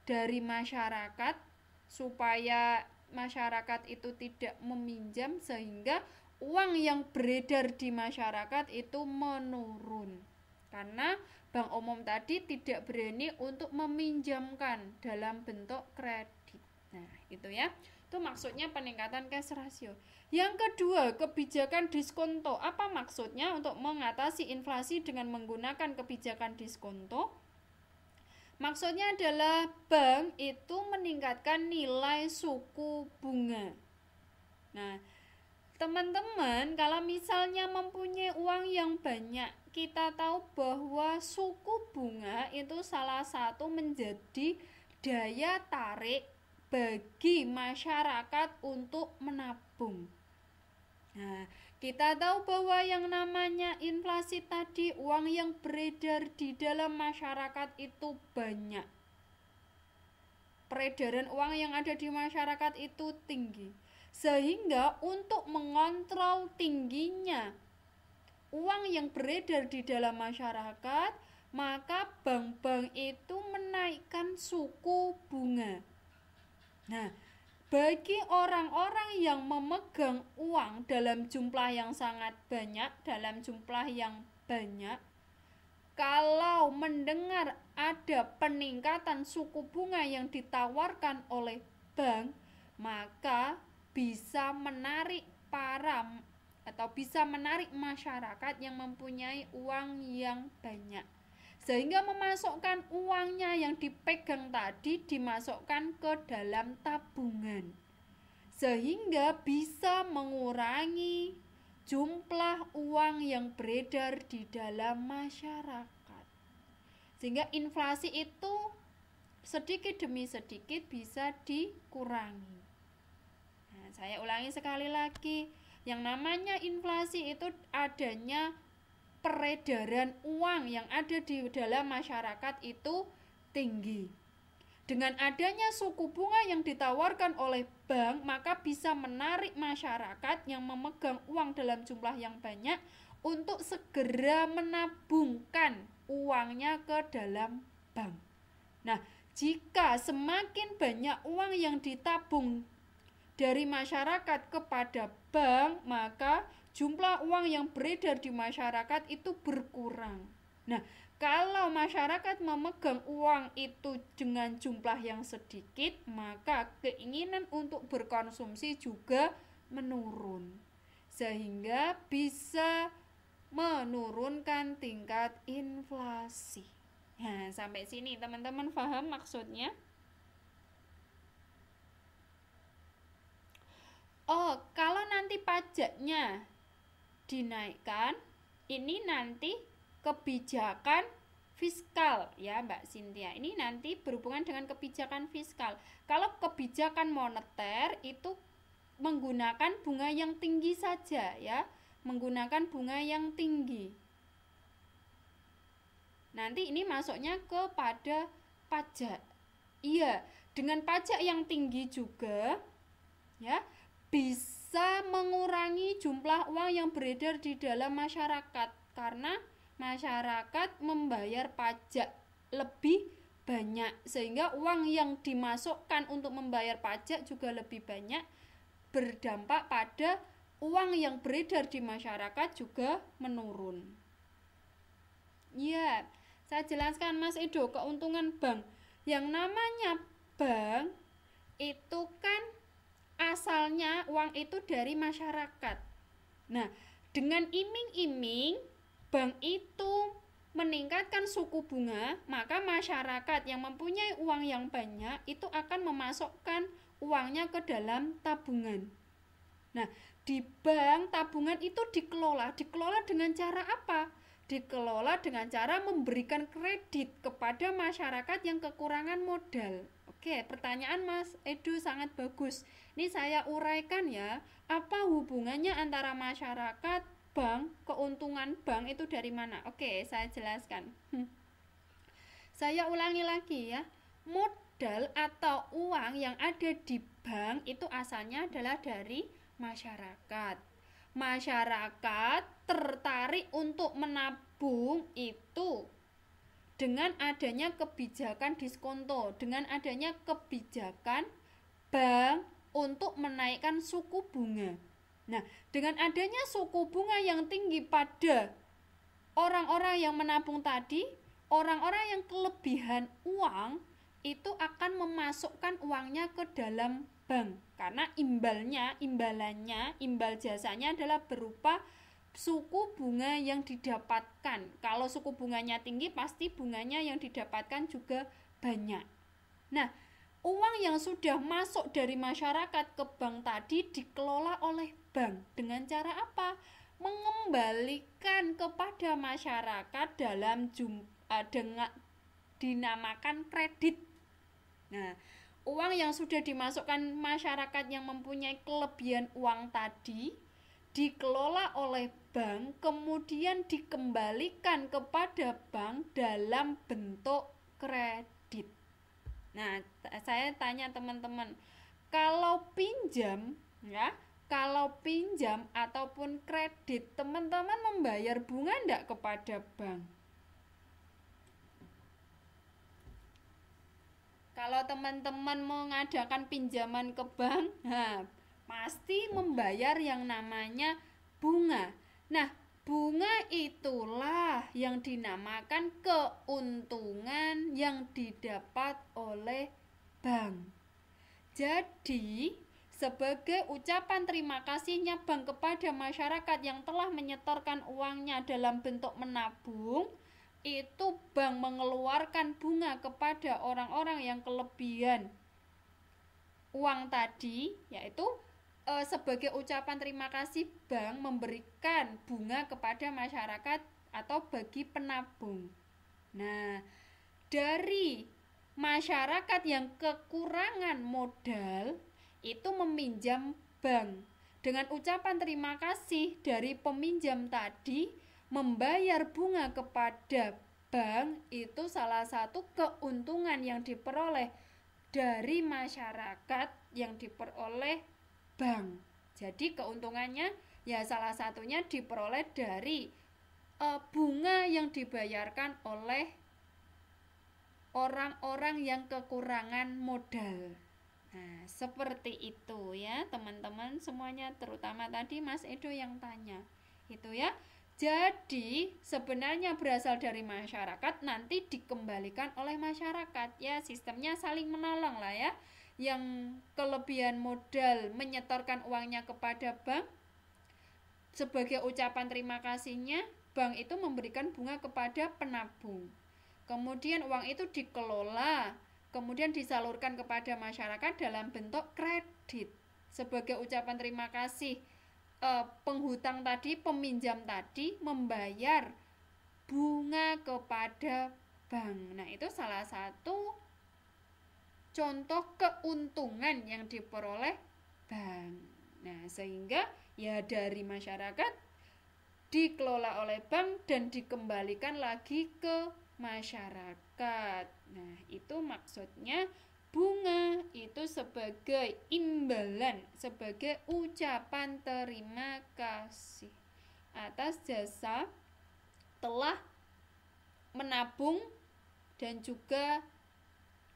dari masyarakat supaya masyarakat itu tidak meminjam sehingga uang yang beredar di masyarakat itu menurun karena bank umum tadi tidak berani untuk meminjamkan dalam bentuk kredit nah itu ya itu maksudnya peningkatan cash ratio yang kedua kebijakan diskonto apa maksudnya untuk mengatasi inflasi dengan menggunakan kebijakan diskonto Maksudnya adalah bank itu meningkatkan nilai suku bunga. Nah, teman-teman kalau misalnya mempunyai uang yang banyak, kita tahu bahwa suku bunga itu salah satu menjadi daya tarik bagi masyarakat untuk menabung. Nah, kita tahu bahwa yang namanya inflasi tadi, uang yang beredar di dalam masyarakat itu banyak. Peredaran uang yang ada di masyarakat itu tinggi, sehingga untuk mengontrol tingginya uang yang beredar di dalam masyarakat, maka bank-bank itu menaikkan suku bunga. Nah, bagi orang-orang yang memegang uang dalam jumlah yang sangat banyak, dalam jumlah yang banyak, kalau mendengar ada peningkatan suku bunga yang ditawarkan oleh bank, maka bisa menarik para atau bisa menarik masyarakat yang mempunyai uang yang banyak sehingga memasukkan uangnya yang dipegang tadi dimasukkan ke dalam tabungan sehingga bisa mengurangi jumlah uang yang beredar di dalam masyarakat sehingga inflasi itu sedikit demi sedikit bisa dikurangi nah, saya ulangi sekali lagi yang namanya inflasi itu adanya peredaran uang yang ada di dalam masyarakat itu tinggi. Dengan adanya suku bunga yang ditawarkan oleh bank, maka bisa menarik masyarakat yang memegang uang dalam jumlah yang banyak untuk segera menabungkan uangnya ke dalam bank. Nah, jika semakin banyak uang yang ditabung dari masyarakat kepada bank, maka jumlah uang yang beredar di masyarakat itu berkurang. Nah, kalau masyarakat memegang uang itu dengan jumlah yang sedikit, maka keinginan untuk berkonsumsi juga menurun, sehingga bisa menurunkan tingkat inflasi. Nah, sampai sini teman-teman paham maksudnya? Oh, kalau nanti pajaknya dinaikkan ini nanti kebijakan fiskal ya Mbak Cynthia. Ini nanti berhubungan dengan kebijakan fiskal. Kalau kebijakan moneter itu menggunakan bunga yang tinggi saja ya, menggunakan bunga yang tinggi. Nanti ini masuknya kepada pajak. Iya, dengan pajak yang tinggi juga ya bisa bisa mengurangi jumlah uang yang beredar di dalam masyarakat karena masyarakat membayar pajak lebih banyak sehingga uang yang dimasukkan untuk membayar pajak juga lebih banyak berdampak pada uang yang beredar di masyarakat juga menurun. Ya, saya jelaskan Mas Edo keuntungan bank. Yang namanya bank itu kan asalnya uang itu dari masyarakat. Nah, dengan iming-iming bank itu meningkatkan suku bunga, maka masyarakat yang mempunyai uang yang banyak itu akan memasukkan uangnya ke dalam tabungan. Nah, di bank tabungan itu dikelola, dikelola dengan cara apa? Dikelola dengan cara memberikan kredit kepada masyarakat yang kekurangan modal Oke, pertanyaan Mas Edo sangat bagus. Ini saya uraikan ya, apa hubungannya antara masyarakat, bank, keuntungan bank itu dari mana? Oke, saya jelaskan. Hmm. Saya ulangi lagi ya, modal atau uang yang ada di bank itu asalnya adalah dari masyarakat. Masyarakat tertarik untuk menabung itu dengan adanya kebijakan diskonto, dengan adanya kebijakan bank untuk menaikkan suku bunga. Nah, dengan adanya suku bunga yang tinggi pada orang-orang yang menabung tadi, orang-orang yang kelebihan uang itu akan memasukkan uangnya ke dalam bank karena imbalnya, imbalannya, imbal jasanya adalah berupa suku bunga yang didapatkan. Kalau suku bunganya tinggi, pasti bunganya yang didapatkan juga banyak. Nah, uang yang sudah masuk dari masyarakat ke bank tadi dikelola oleh bank dengan cara apa? Mengembalikan kepada masyarakat dalam jum, eh, dengan dinamakan kredit. Nah, uang yang sudah dimasukkan masyarakat yang mempunyai kelebihan uang tadi dikelola oleh bank kemudian dikembalikan kepada bank dalam bentuk kredit. Nah, saya tanya teman-teman, kalau pinjam ya, kalau pinjam ataupun kredit, teman-teman membayar bunga enggak kepada bank? Kalau teman-teman mengadakan pinjaman ke bank, nah, pasti membayar yang namanya bunga. Nah, bunga itulah yang dinamakan keuntungan yang didapat oleh bank. Jadi, sebagai ucapan terima kasihnya bank kepada masyarakat yang telah menyetorkan uangnya dalam bentuk menabung, itu bank mengeluarkan bunga kepada orang-orang yang kelebihan uang tadi, yaitu uh, sebagai ucapan terima kasih bank memberikan bunga kepada masyarakat atau bagi penabung. Nah, dari masyarakat yang kekurangan modal itu meminjam bank. Dengan ucapan terima kasih dari peminjam tadi, membayar bunga kepada bank itu salah satu keuntungan yang diperoleh dari masyarakat yang diperoleh bank. Jadi keuntungannya ya salah satunya diperoleh dari e, bunga yang dibayarkan oleh orang-orang yang kekurangan modal. Nah, seperti itu ya, teman-teman semuanya, terutama tadi Mas Edo yang tanya. Itu ya. Jadi, sebenarnya berasal dari masyarakat nanti dikembalikan oleh masyarakat ya, sistemnya saling menolong lah ya yang kelebihan modal menyetorkan uangnya kepada bank sebagai ucapan terima kasihnya bank itu memberikan bunga kepada penabung kemudian uang itu dikelola kemudian disalurkan kepada masyarakat dalam bentuk kredit sebagai ucapan terima kasih eh, penghutang tadi peminjam tadi membayar bunga kepada bank nah itu salah satu contoh keuntungan yang diperoleh bank. Nah, sehingga ya dari masyarakat dikelola oleh bank dan dikembalikan lagi ke masyarakat. Nah, itu maksudnya bunga itu sebagai imbalan, sebagai ucapan terima kasih atas jasa telah menabung dan juga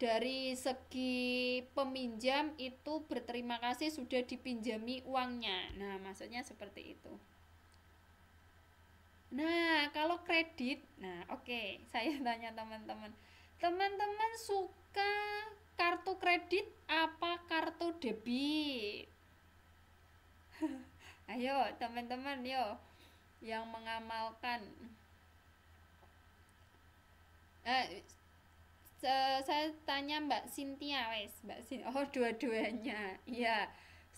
dari segi peminjam itu berterima kasih sudah dipinjami uangnya. Nah, maksudnya seperti itu. Nah, kalau kredit, nah oke, okay, saya tanya teman-teman. Teman-teman suka kartu kredit apa kartu debit? Ayo, teman-teman, yo yang mengamalkan eh, uh, saya tanya Mbak Cynthia wes Mbak Cynthia oh dua-duanya ya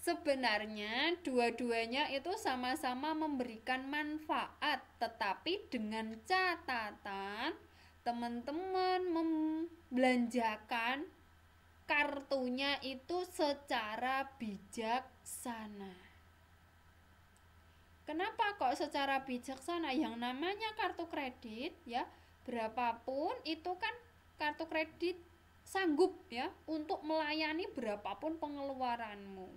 sebenarnya dua-duanya itu sama-sama memberikan manfaat tetapi dengan catatan teman-teman membelanjakan kartunya itu secara bijaksana Kenapa kok secara bijaksana yang namanya kartu kredit ya berapapun itu kan kartu kredit sanggup ya untuk melayani berapapun pengeluaranmu.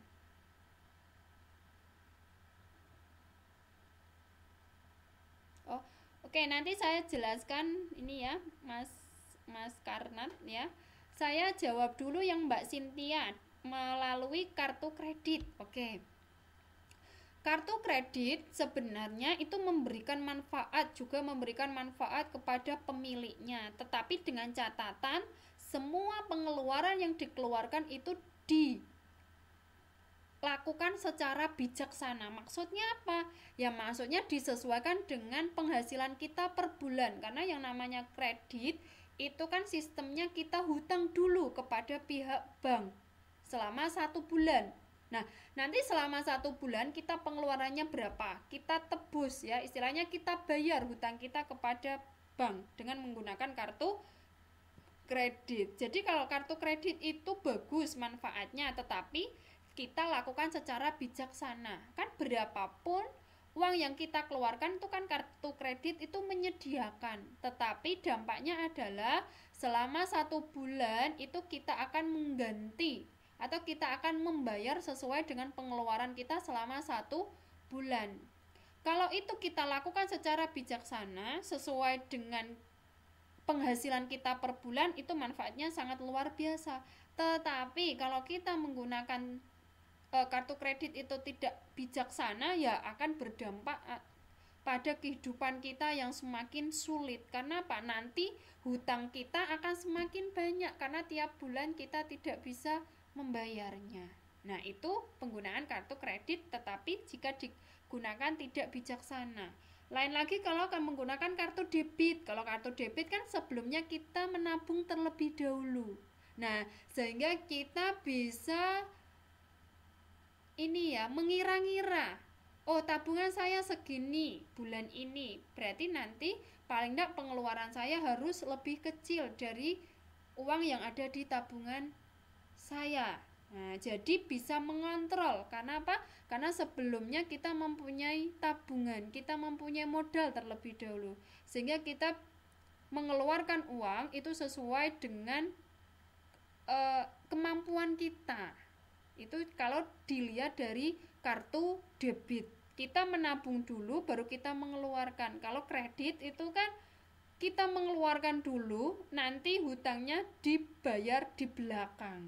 Oh, oke okay, nanti saya jelaskan ini ya, Mas Mas Karnat ya. Saya jawab dulu yang Mbak Sintia melalui kartu kredit. Oke. Okay. Kartu kredit sebenarnya itu memberikan manfaat juga memberikan manfaat kepada pemiliknya, tetapi dengan catatan semua pengeluaran yang dikeluarkan itu dilakukan secara bijaksana. Maksudnya apa? Ya maksudnya disesuaikan dengan penghasilan kita per bulan karena yang namanya kredit itu kan sistemnya kita hutang dulu kepada pihak bank selama satu bulan Nah, nanti selama satu bulan kita pengeluarannya berapa? Kita tebus ya, istilahnya kita bayar hutang kita kepada bank dengan menggunakan kartu kredit. Jadi kalau kartu kredit itu bagus manfaatnya, tetapi kita lakukan secara bijaksana. Kan berapapun uang yang kita keluarkan itu kan kartu kredit itu menyediakan. Tetapi dampaknya adalah selama satu bulan itu kita akan mengganti atau kita akan membayar sesuai dengan pengeluaran kita selama satu bulan. Kalau itu kita lakukan secara bijaksana sesuai dengan penghasilan kita per bulan itu manfaatnya sangat luar biasa. Tetapi kalau kita menggunakan e, kartu kredit itu tidak bijaksana ya akan berdampak e, pada kehidupan kita yang semakin sulit. Karena apa? Nanti hutang kita akan semakin banyak karena tiap bulan kita tidak bisa membayarnya. Nah, itu penggunaan kartu kredit tetapi jika digunakan tidak bijaksana. Lain lagi kalau akan menggunakan kartu debit. Kalau kartu debit kan sebelumnya kita menabung terlebih dahulu. Nah, sehingga kita bisa ini ya, mengira-ngira oh tabungan saya segini bulan ini berarti nanti paling tidak pengeluaran saya harus lebih kecil dari uang yang ada di tabungan saya. Nah, jadi bisa mengontrol karena apa? Karena sebelumnya kita mempunyai tabungan, kita mempunyai modal terlebih dahulu. Sehingga kita mengeluarkan uang itu sesuai dengan uh, kemampuan kita. Itu kalau dilihat dari kartu debit. Kita menabung dulu baru kita mengeluarkan. Kalau kredit itu kan kita mengeluarkan dulu, nanti hutangnya dibayar di belakang.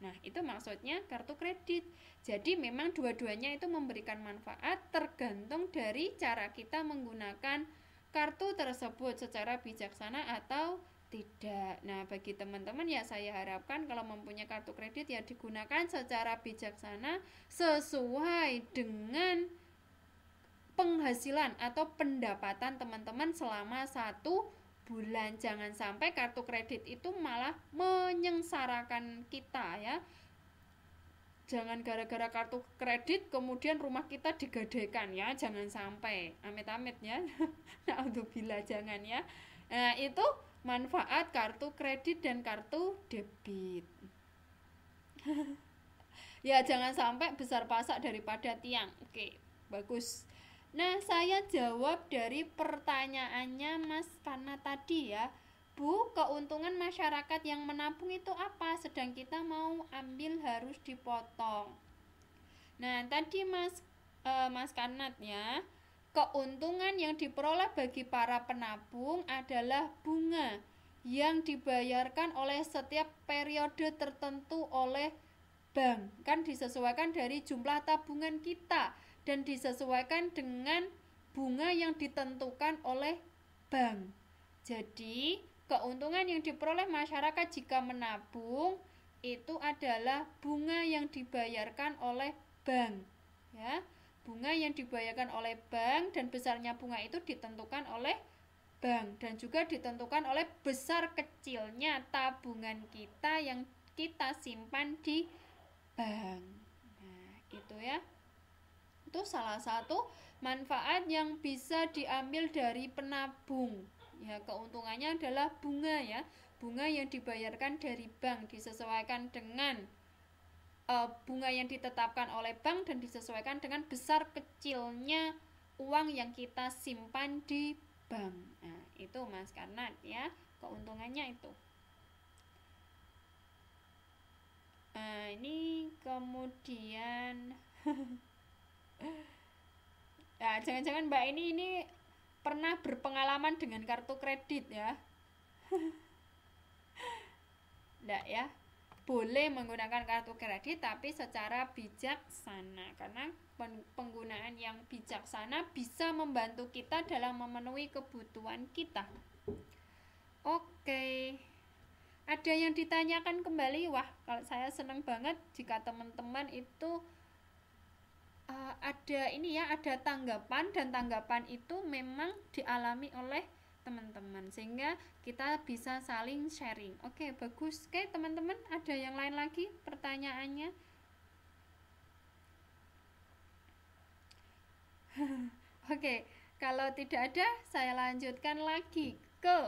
Nah, itu maksudnya kartu kredit. Jadi memang dua-duanya itu memberikan manfaat tergantung dari cara kita menggunakan kartu tersebut secara bijaksana atau tidak. Nah, bagi teman-teman ya saya harapkan kalau mempunyai kartu kredit ya digunakan secara bijaksana sesuai dengan penghasilan atau pendapatan teman-teman selama satu bulan. Jangan sampai kartu kredit itu malah menyengsarakan kita ya. Jangan gara-gara kartu kredit kemudian rumah kita digadaikan ya, jangan sampai. Amit-amit ya. bila jangan ya. Nah, itu manfaat kartu kredit dan kartu debit. ya, jangan sampai besar pasak daripada tiang. Oke, bagus. Nah, saya jawab dari pertanyaannya Mas karena tadi ya, Bu, keuntungan masyarakat yang menabung itu apa? Sedang kita mau ambil harus dipotong. Nah, tadi Mas e, Mas Karnat ya, keuntungan yang diperoleh bagi para penabung adalah bunga yang dibayarkan oleh setiap periode tertentu oleh bank. Kan disesuaikan dari jumlah tabungan kita dan disesuaikan dengan bunga yang ditentukan oleh bank. Jadi, keuntungan yang diperoleh masyarakat jika menabung itu adalah bunga yang dibayarkan oleh bank, ya. Bunga yang dibayarkan oleh bank dan besarnya bunga itu ditentukan oleh bank dan juga ditentukan oleh besar kecilnya tabungan kita yang kita simpan di bank. Nah, itu ya itu salah satu manfaat yang bisa diambil dari penabung ya keuntungannya adalah bunga ya bunga yang dibayarkan dari bank disesuaikan dengan uh, bunga yang ditetapkan oleh bank dan disesuaikan dengan besar kecilnya uang yang kita simpan di bank nah itu mas karena ya keuntungannya itu nah ini kemudian ya jangan-jangan mbak ini ini pernah berpengalaman dengan kartu kredit ya tidak ya boleh menggunakan kartu kredit tapi secara bijaksana karena penggunaan yang bijaksana bisa membantu kita dalam memenuhi kebutuhan kita oke ada yang ditanyakan kembali wah kalau saya senang banget jika teman-teman itu uh, ada ini ya ada tanggapan dan tanggapan itu memang dialami oleh teman-teman sehingga kita bisa saling sharing oke okay, bagus oke okay, teman-teman ada yang lain lagi pertanyaannya oke okay, kalau tidak ada saya lanjutkan lagi ke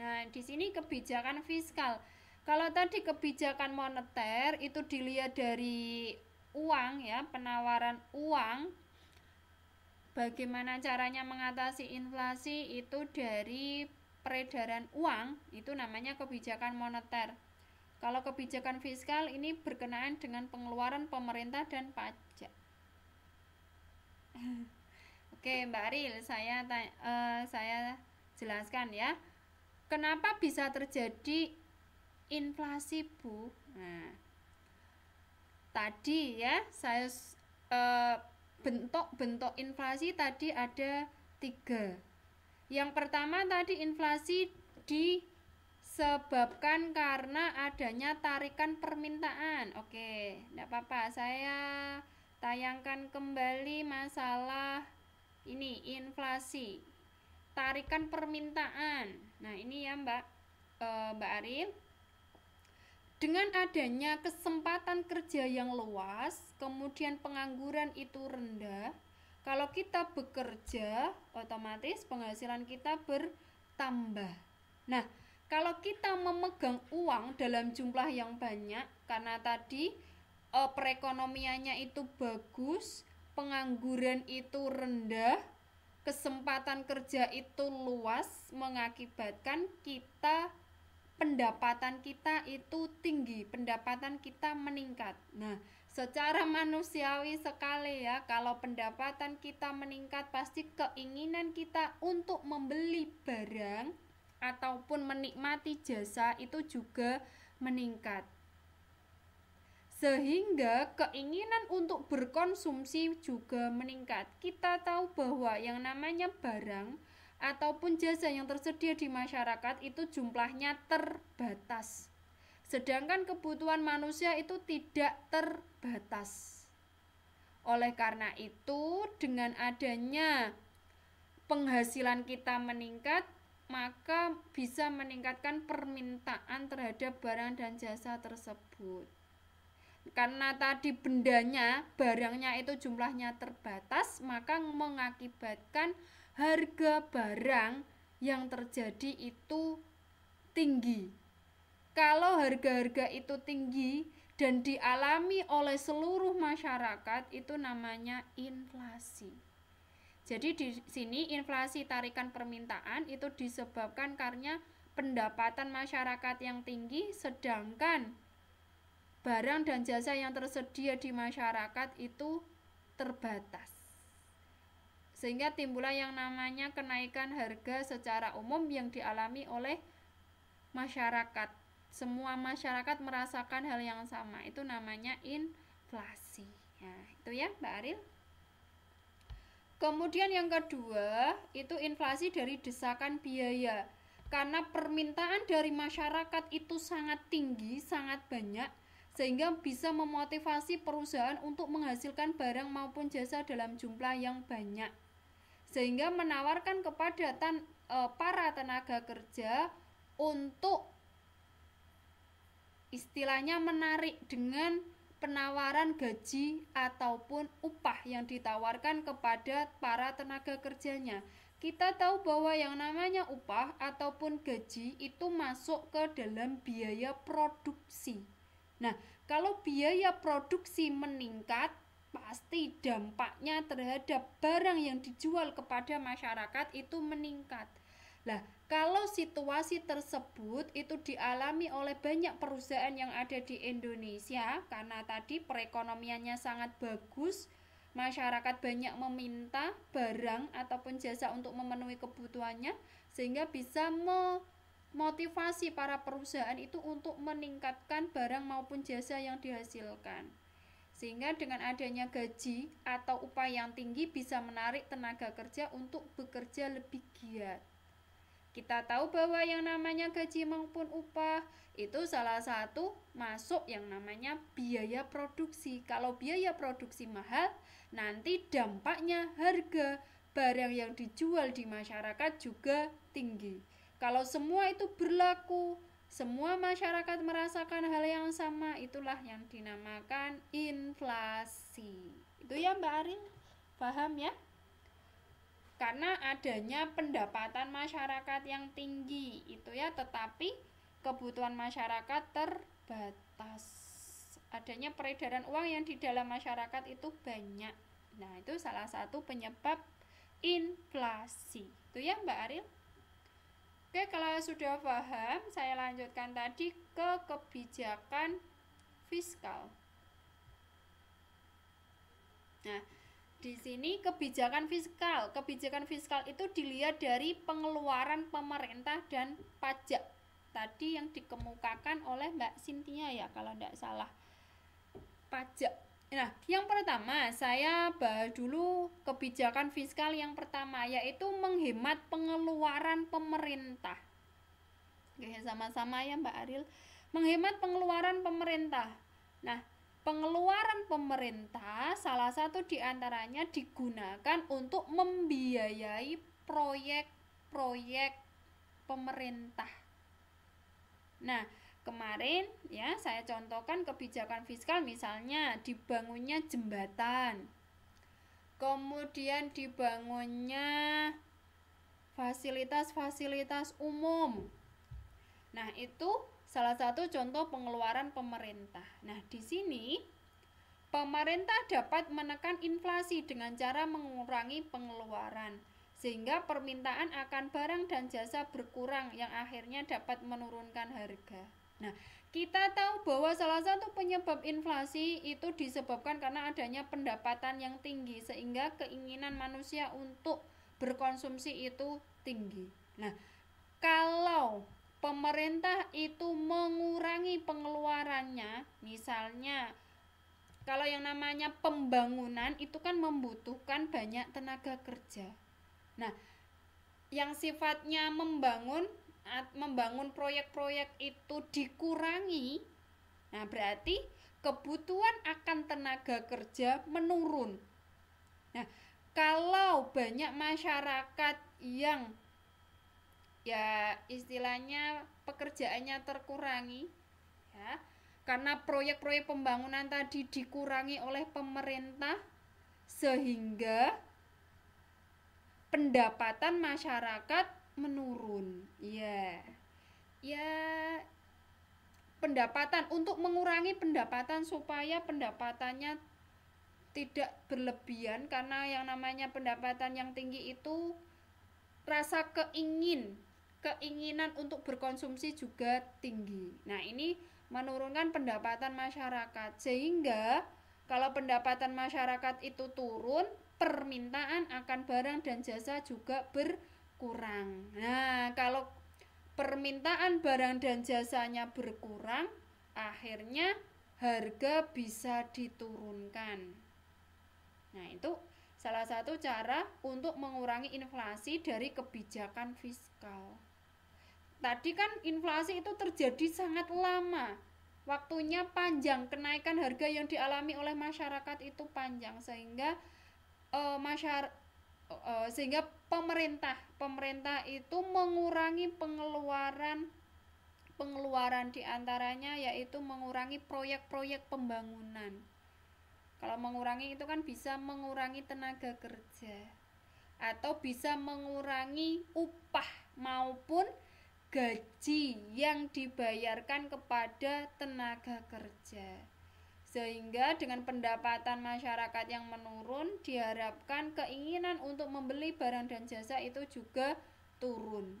Nah, di sini kebijakan fiskal. Kalau tadi kebijakan moneter itu dilihat dari uang ya, penawaran uang. Bagaimana caranya mengatasi inflasi itu dari peredaran uang, itu namanya kebijakan moneter. Kalau kebijakan fiskal ini berkenaan dengan pengeluaran pemerintah dan pajak. Oke, Mbak Ril saya uh, saya jelaskan ya. Kenapa bisa terjadi inflasi Bu. Nah, tadi ya saya eh, bentuk-bentuk uh, inflasi tadi ada tiga. Yang pertama tadi inflasi disebabkan karena adanya tarikan permintaan. Oke, tidak apa-apa. Saya tayangkan kembali masalah ini inflasi tarikan permintaan. Nah ini ya Mbak eh, Mbak Arif dengan adanya kesempatan kerja yang luas, kemudian pengangguran itu rendah, kalau kita bekerja, otomatis penghasilan kita bertambah. Nah, kalau kita memegang uang dalam jumlah yang banyak, karena tadi e, perekonomiannya itu bagus, pengangguran itu rendah, kesempatan kerja itu luas, mengakibatkan kita pendapatan kita itu tinggi, pendapatan kita meningkat. Nah, secara manusiawi sekali ya, kalau pendapatan kita meningkat pasti keinginan kita untuk membeli barang ataupun menikmati jasa itu juga meningkat. Sehingga keinginan untuk berkonsumsi juga meningkat. Kita tahu bahwa yang namanya barang ataupun jasa yang tersedia di masyarakat itu jumlahnya terbatas. Sedangkan kebutuhan manusia itu tidak terbatas. Oleh karena itu, dengan adanya penghasilan kita meningkat, maka bisa meningkatkan permintaan terhadap barang dan jasa tersebut. Karena tadi bendanya, barangnya itu jumlahnya terbatas, maka mengakibatkan harga barang yang terjadi itu tinggi. Kalau harga-harga itu tinggi dan dialami oleh seluruh masyarakat itu namanya inflasi. Jadi di sini inflasi tarikan permintaan itu disebabkan karena pendapatan masyarakat yang tinggi sedangkan barang dan jasa yang tersedia di masyarakat itu terbatas sehingga timbullah yang namanya kenaikan harga secara umum yang dialami oleh masyarakat. Semua masyarakat merasakan hal yang sama. Itu namanya inflasi. Nah, itu ya, Mbak Aril. Kemudian yang kedua, itu inflasi dari desakan biaya. Karena permintaan dari masyarakat itu sangat tinggi, sangat banyak, sehingga bisa memotivasi perusahaan untuk menghasilkan barang maupun jasa dalam jumlah yang banyak sehingga menawarkan kepada tan, e, para tenaga kerja untuk istilahnya menarik dengan penawaran gaji ataupun upah yang ditawarkan kepada para tenaga kerjanya. Kita tahu bahwa yang namanya upah ataupun gaji itu masuk ke dalam biaya produksi. Nah, kalau biaya produksi meningkat, pasti dampaknya terhadap barang yang dijual kepada masyarakat itu meningkat. Lah, kalau situasi tersebut itu dialami oleh banyak perusahaan yang ada di Indonesia karena tadi perekonomiannya sangat bagus, masyarakat banyak meminta barang ataupun jasa untuk memenuhi kebutuhannya sehingga bisa memotivasi para perusahaan itu untuk meningkatkan barang maupun jasa yang dihasilkan. Sehingga dengan adanya gaji atau upah yang tinggi bisa menarik tenaga kerja untuk bekerja lebih giat. Kita tahu bahwa yang namanya gaji maupun upah itu salah satu masuk yang namanya biaya produksi. Kalau biaya produksi mahal, nanti dampaknya harga barang yang dijual di masyarakat juga tinggi. Kalau semua itu berlaku, semua masyarakat merasakan hal yang sama, itulah yang dinamakan inflasi. Itu ya Mbak Arin, paham ya? Karena adanya pendapatan masyarakat yang tinggi, itu ya, tetapi kebutuhan masyarakat terbatas. Adanya peredaran uang yang di dalam masyarakat itu banyak. Nah, itu salah satu penyebab inflasi. Itu ya Mbak Aril? Oke, kalau sudah paham, saya lanjutkan tadi ke kebijakan fiskal. Nah, di sini kebijakan fiskal. Kebijakan fiskal itu dilihat dari pengeluaran pemerintah dan pajak. Tadi yang dikemukakan oleh Mbak Sintia ya, kalau tidak salah. Pajak Nah, yang pertama saya bahas dulu kebijakan fiskal yang pertama yaitu menghemat pengeluaran pemerintah. Oke, sama-sama ya Mbak Aril. Menghemat pengeluaran pemerintah. Nah, pengeluaran pemerintah salah satu diantaranya digunakan untuk membiayai proyek-proyek pemerintah. Nah, kemarin ya saya contohkan kebijakan fiskal misalnya dibangunnya jembatan kemudian dibangunnya fasilitas-fasilitas umum nah itu salah satu contoh pengeluaran pemerintah nah di sini pemerintah dapat menekan inflasi dengan cara mengurangi pengeluaran sehingga permintaan akan barang dan jasa berkurang yang akhirnya dapat menurunkan harga Nah, kita tahu bahwa salah satu penyebab inflasi itu disebabkan karena adanya pendapatan yang tinggi sehingga keinginan manusia untuk berkonsumsi itu tinggi. Nah, kalau pemerintah itu mengurangi pengeluarannya, misalnya kalau yang namanya pembangunan itu kan membutuhkan banyak tenaga kerja. Nah, yang sifatnya membangun saat membangun proyek-proyek itu dikurangi, nah berarti kebutuhan akan tenaga kerja menurun. Nah, kalau banyak masyarakat yang ya istilahnya pekerjaannya terkurangi ya, karena proyek-proyek pembangunan tadi dikurangi oleh pemerintah sehingga pendapatan masyarakat menurun ya ya pendapatan untuk mengurangi pendapatan supaya pendapatannya tidak berlebihan karena yang namanya pendapatan yang tinggi itu rasa keingin keinginan untuk berkonsumsi juga tinggi. Nah, ini menurunkan pendapatan masyarakat sehingga kalau pendapatan masyarakat itu turun, permintaan akan barang dan jasa juga ber kurang. Nah, kalau permintaan barang dan jasanya berkurang, akhirnya harga bisa diturunkan. Nah, itu salah satu cara untuk mengurangi inflasi dari kebijakan fiskal. Tadi kan inflasi itu terjadi sangat lama. Waktunya panjang, kenaikan harga yang dialami oleh masyarakat itu panjang sehingga e, eh, masyarakat Eh, sehingga pemerintah pemerintah itu mengurangi pengeluaran pengeluaran diantaranya yaitu mengurangi proyek-proyek pembangunan kalau mengurangi itu kan bisa mengurangi tenaga kerja atau bisa mengurangi upah maupun gaji yang dibayarkan kepada tenaga kerja. Sehingga dengan pendapatan masyarakat yang menurun, diharapkan keinginan untuk membeli barang dan jasa itu juga turun.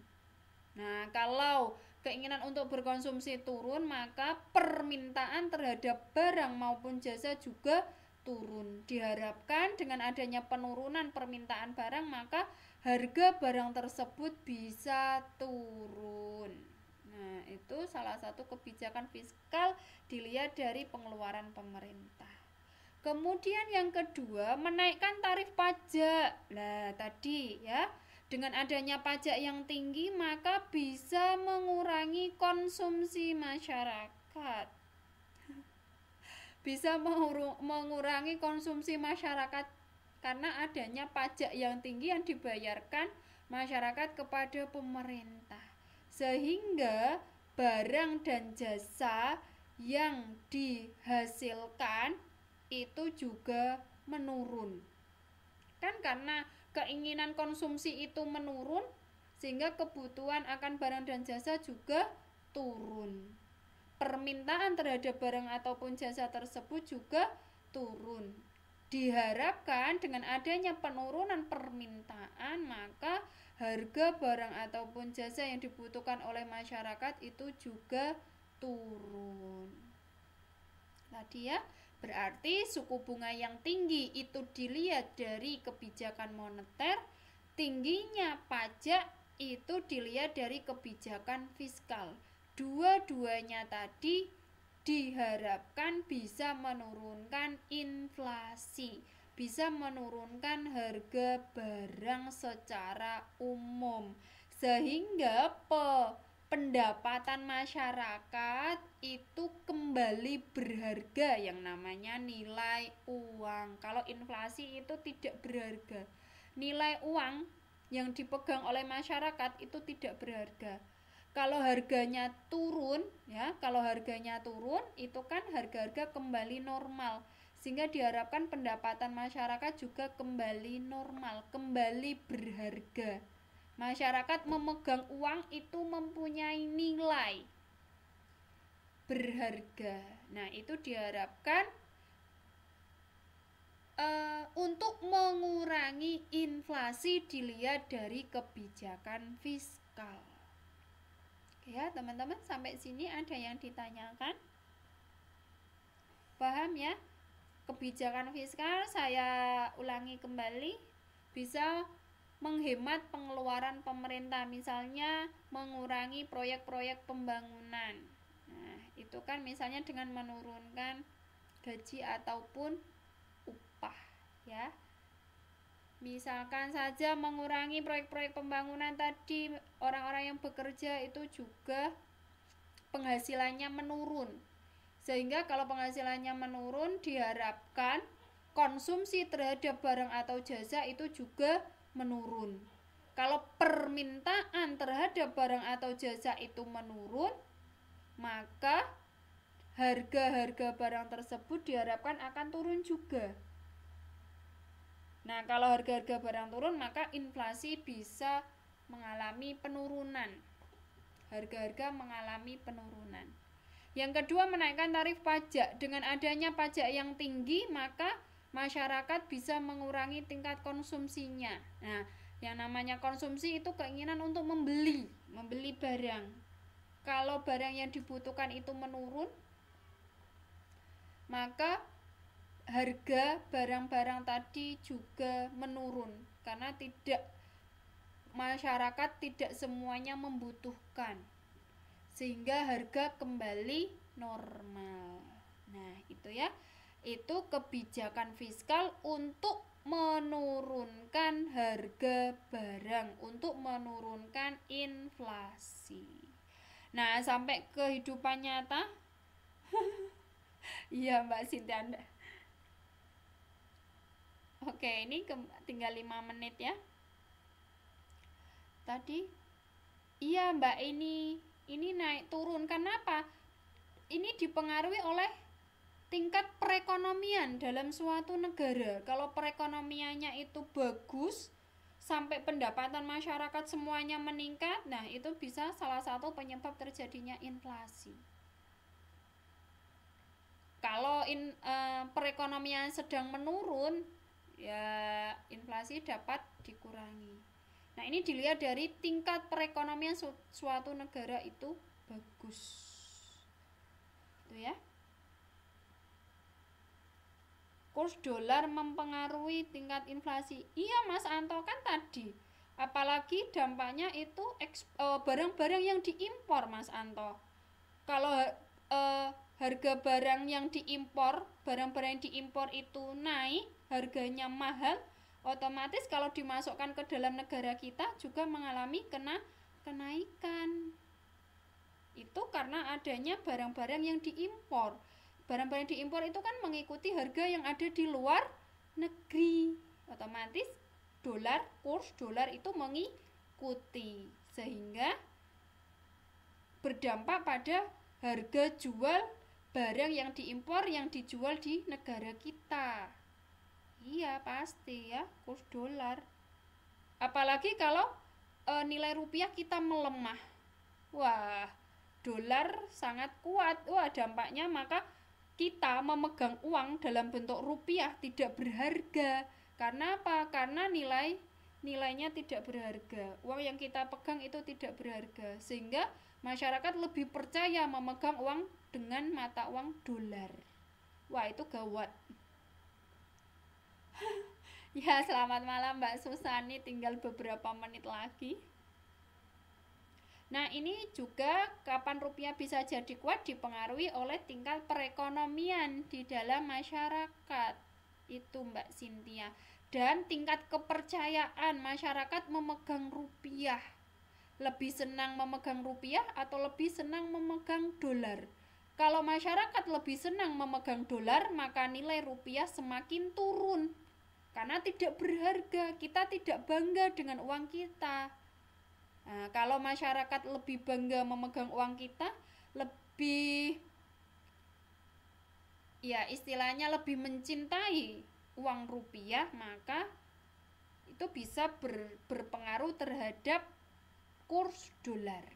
Nah, kalau keinginan untuk berkonsumsi turun, maka permintaan terhadap barang maupun jasa juga turun. Diharapkan dengan adanya penurunan permintaan barang, maka harga barang tersebut bisa turun. Nah, itu salah satu kebijakan fiskal dilihat dari pengeluaran pemerintah. Kemudian yang kedua, menaikkan tarif pajak. Nah, tadi ya, dengan adanya pajak yang tinggi maka bisa mengurangi konsumsi masyarakat bisa mengurangi konsumsi masyarakat karena adanya pajak yang tinggi yang dibayarkan masyarakat kepada pemerintah sehingga barang dan jasa yang dihasilkan itu juga menurun. Kan karena keinginan konsumsi itu menurun sehingga kebutuhan akan barang dan jasa juga turun. Permintaan terhadap barang ataupun jasa tersebut juga turun. Diharapkan dengan adanya penurunan permintaan maka harga barang ataupun jasa yang dibutuhkan oleh masyarakat itu juga turun. Tadi ya, berarti suku bunga yang tinggi itu dilihat dari kebijakan moneter, tingginya pajak itu dilihat dari kebijakan fiskal. Dua-duanya tadi diharapkan bisa menurunkan inflasi bisa menurunkan harga barang secara umum sehingga pe pendapatan masyarakat itu kembali berharga yang namanya nilai uang. Kalau inflasi itu tidak berharga. Nilai uang yang dipegang oleh masyarakat itu tidak berharga. Kalau harganya turun ya, kalau harganya turun itu kan harga-harga kembali normal sehingga diharapkan pendapatan masyarakat juga kembali normal, kembali berharga. Masyarakat memegang uang itu mempunyai nilai berharga. Nah, itu diharapkan uh, untuk mengurangi inflasi dilihat dari kebijakan fiskal. Ya, teman-teman, sampai sini ada yang ditanyakan? Paham ya? kebijakan fiskal saya ulangi kembali bisa menghemat pengeluaran pemerintah misalnya mengurangi proyek-proyek pembangunan nah itu kan misalnya dengan menurunkan gaji ataupun upah ya misalkan saja mengurangi proyek-proyek pembangunan tadi orang-orang yang bekerja itu juga penghasilannya menurun sehingga kalau penghasilannya menurun diharapkan konsumsi terhadap barang atau jasa itu juga menurun. Kalau permintaan terhadap barang atau jasa itu menurun, maka harga-harga barang tersebut diharapkan akan turun juga. Nah, kalau harga-harga barang turun, maka inflasi bisa mengalami penurunan. Harga-harga mengalami penurunan. Yang kedua, menaikkan tarif pajak. Dengan adanya pajak yang tinggi, maka masyarakat bisa mengurangi tingkat konsumsinya. Nah, yang namanya konsumsi itu keinginan untuk membeli, membeli barang. Kalau barang yang dibutuhkan itu menurun, maka harga barang-barang tadi juga menurun karena tidak masyarakat tidak semuanya membutuhkan sehingga harga kembali normal. Nah, itu ya. Itu kebijakan fiskal untuk menurunkan harga barang, untuk menurunkan inflasi. Nah, sampai kehidupan nyata. Iya, Mbak Sinti Anda. Oke, ini tinggal 5 menit ya. Tadi Iya, Mbak ini ini naik turun karena apa ini dipengaruhi oleh tingkat perekonomian dalam suatu negara kalau perekonomiannya itu bagus sampai pendapatan masyarakat semuanya meningkat nah itu bisa salah satu penyebab terjadinya inflasi kalau in, uh, perekonomian sedang menurun ya inflasi dapat dikurangi Nah, ini dilihat dari tingkat perekonomian su suatu negara itu bagus. Itu ya. Kurs dolar mempengaruhi tingkat inflasi. Iya, Mas Anto kan tadi. Apalagi dampaknya itu eh, barang-barang yang diimpor, Mas Anto. Kalau e, harga barang yang diimpor, barang-barang yang diimpor itu naik, harganya mahal, otomatis kalau dimasukkan ke dalam negara kita juga mengalami kena kenaikan itu karena adanya barang-barang yang diimpor barang-barang diimpor itu kan mengikuti harga yang ada di luar negeri otomatis dolar kurs dolar itu mengikuti sehingga berdampak pada harga jual barang yang diimpor yang dijual di negara kita Iya, pasti ya, kurs dolar. Apalagi kalau e, nilai rupiah kita melemah. Wah, dolar sangat kuat. Wah, dampaknya maka kita memegang uang dalam bentuk rupiah tidak berharga. Karena apa? Karena nilai nilainya tidak berharga. Uang yang kita pegang itu tidak berharga. Sehingga masyarakat lebih percaya memegang uang dengan mata uang dolar. Wah, itu gawat. ya, selamat malam Mbak Susani, tinggal beberapa menit lagi. Nah, ini juga kapan rupiah bisa jadi kuat dipengaruhi oleh tingkat perekonomian di dalam masyarakat. Itu Mbak Sintia. Dan tingkat kepercayaan masyarakat memegang rupiah. Lebih senang memegang rupiah atau lebih senang memegang dolar. Kalau masyarakat lebih senang memegang dolar, maka nilai rupiah semakin turun karena tidak berharga, kita tidak bangga dengan uang kita. Nah, kalau masyarakat lebih bangga memegang uang kita, lebih ya istilahnya lebih mencintai uang rupiah, maka itu bisa ber, berpengaruh terhadap kurs dolar.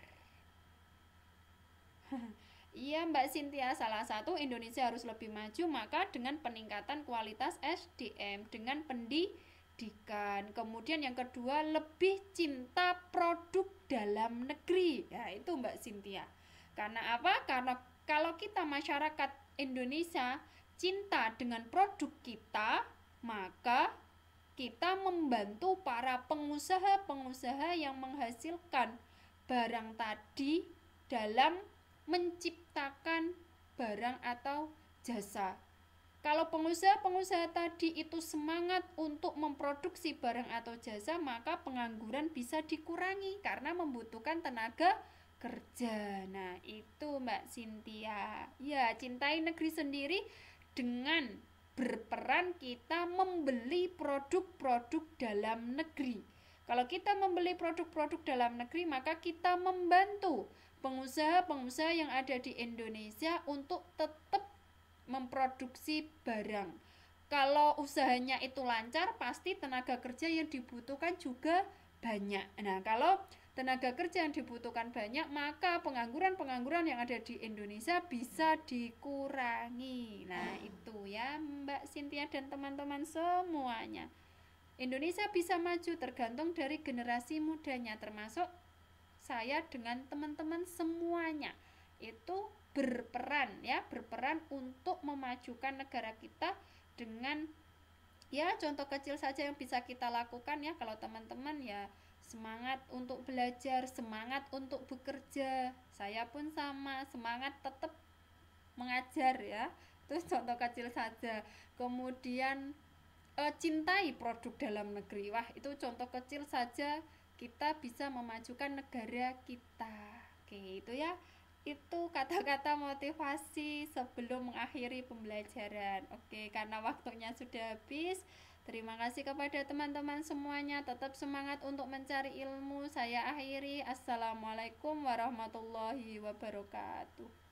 Iya Mbak Sintia, salah satu Indonesia harus lebih maju maka dengan peningkatan kualitas SDM, dengan pendidikan. Kemudian yang kedua lebih cinta produk dalam negeri. Ya itu Mbak Sintia. Karena apa? Karena kalau kita masyarakat Indonesia cinta dengan produk kita, maka kita membantu para pengusaha-pengusaha yang menghasilkan barang tadi dalam menciptakan barang atau jasa. Kalau pengusaha-pengusaha tadi itu semangat untuk memproduksi barang atau jasa, maka pengangguran bisa dikurangi karena membutuhkan tenaga kerja. Nah, itu Mbak Cynthia. Ya, cintai negeri sendiri dengan berperan kita membeli produk-produk dalam negeri. Kalau kita membeli produk-produk dalam negeri, maka kita membantu pengusaha-pengusaha yang ada di Indonesia untuk tetap memproduksi barang. Kalau usahanya itu lancar, pasti tenaga kerja yang dibutuhkan juga banyak. Nah, kalau tenaga kerja yang dibutuhkan banyak, maka pengangguran-pengangguran yang ada di Indonesia bisa dikurangi. Nah, hmm. itu ya Mbak Sintia dan teman-teman semuanya. Indonesia bisa maju tergantung dari generasi mudanya termasuk saya dengan teman-teman semuanya itu berperan ya, berperan untuk memajukan negara kita dengan ya contoh kecil saja yang bisa kita lakukan ya kalau teman-teman ya semangat untuk belajar, semangat untuk bekerja. Saya pun sama, semangat tetap mengajar ya. terus contoh kecil saja. Kemudian eh, cintai produk dalam negeri. Wah, itu contoh kecil saja kita bisa memajukan negara kita. Oke, itu ya. Itu kata-kata motivasi sebelum mengakhiri pembelajaran. Oke, karena waktunya sudah habis. Terima kasih kepada teman-teman semuanya. Tetap semangat untuk mencari ilmu. Saya akhiri. Assalamualaikum warahmatullahi wabarakatuh.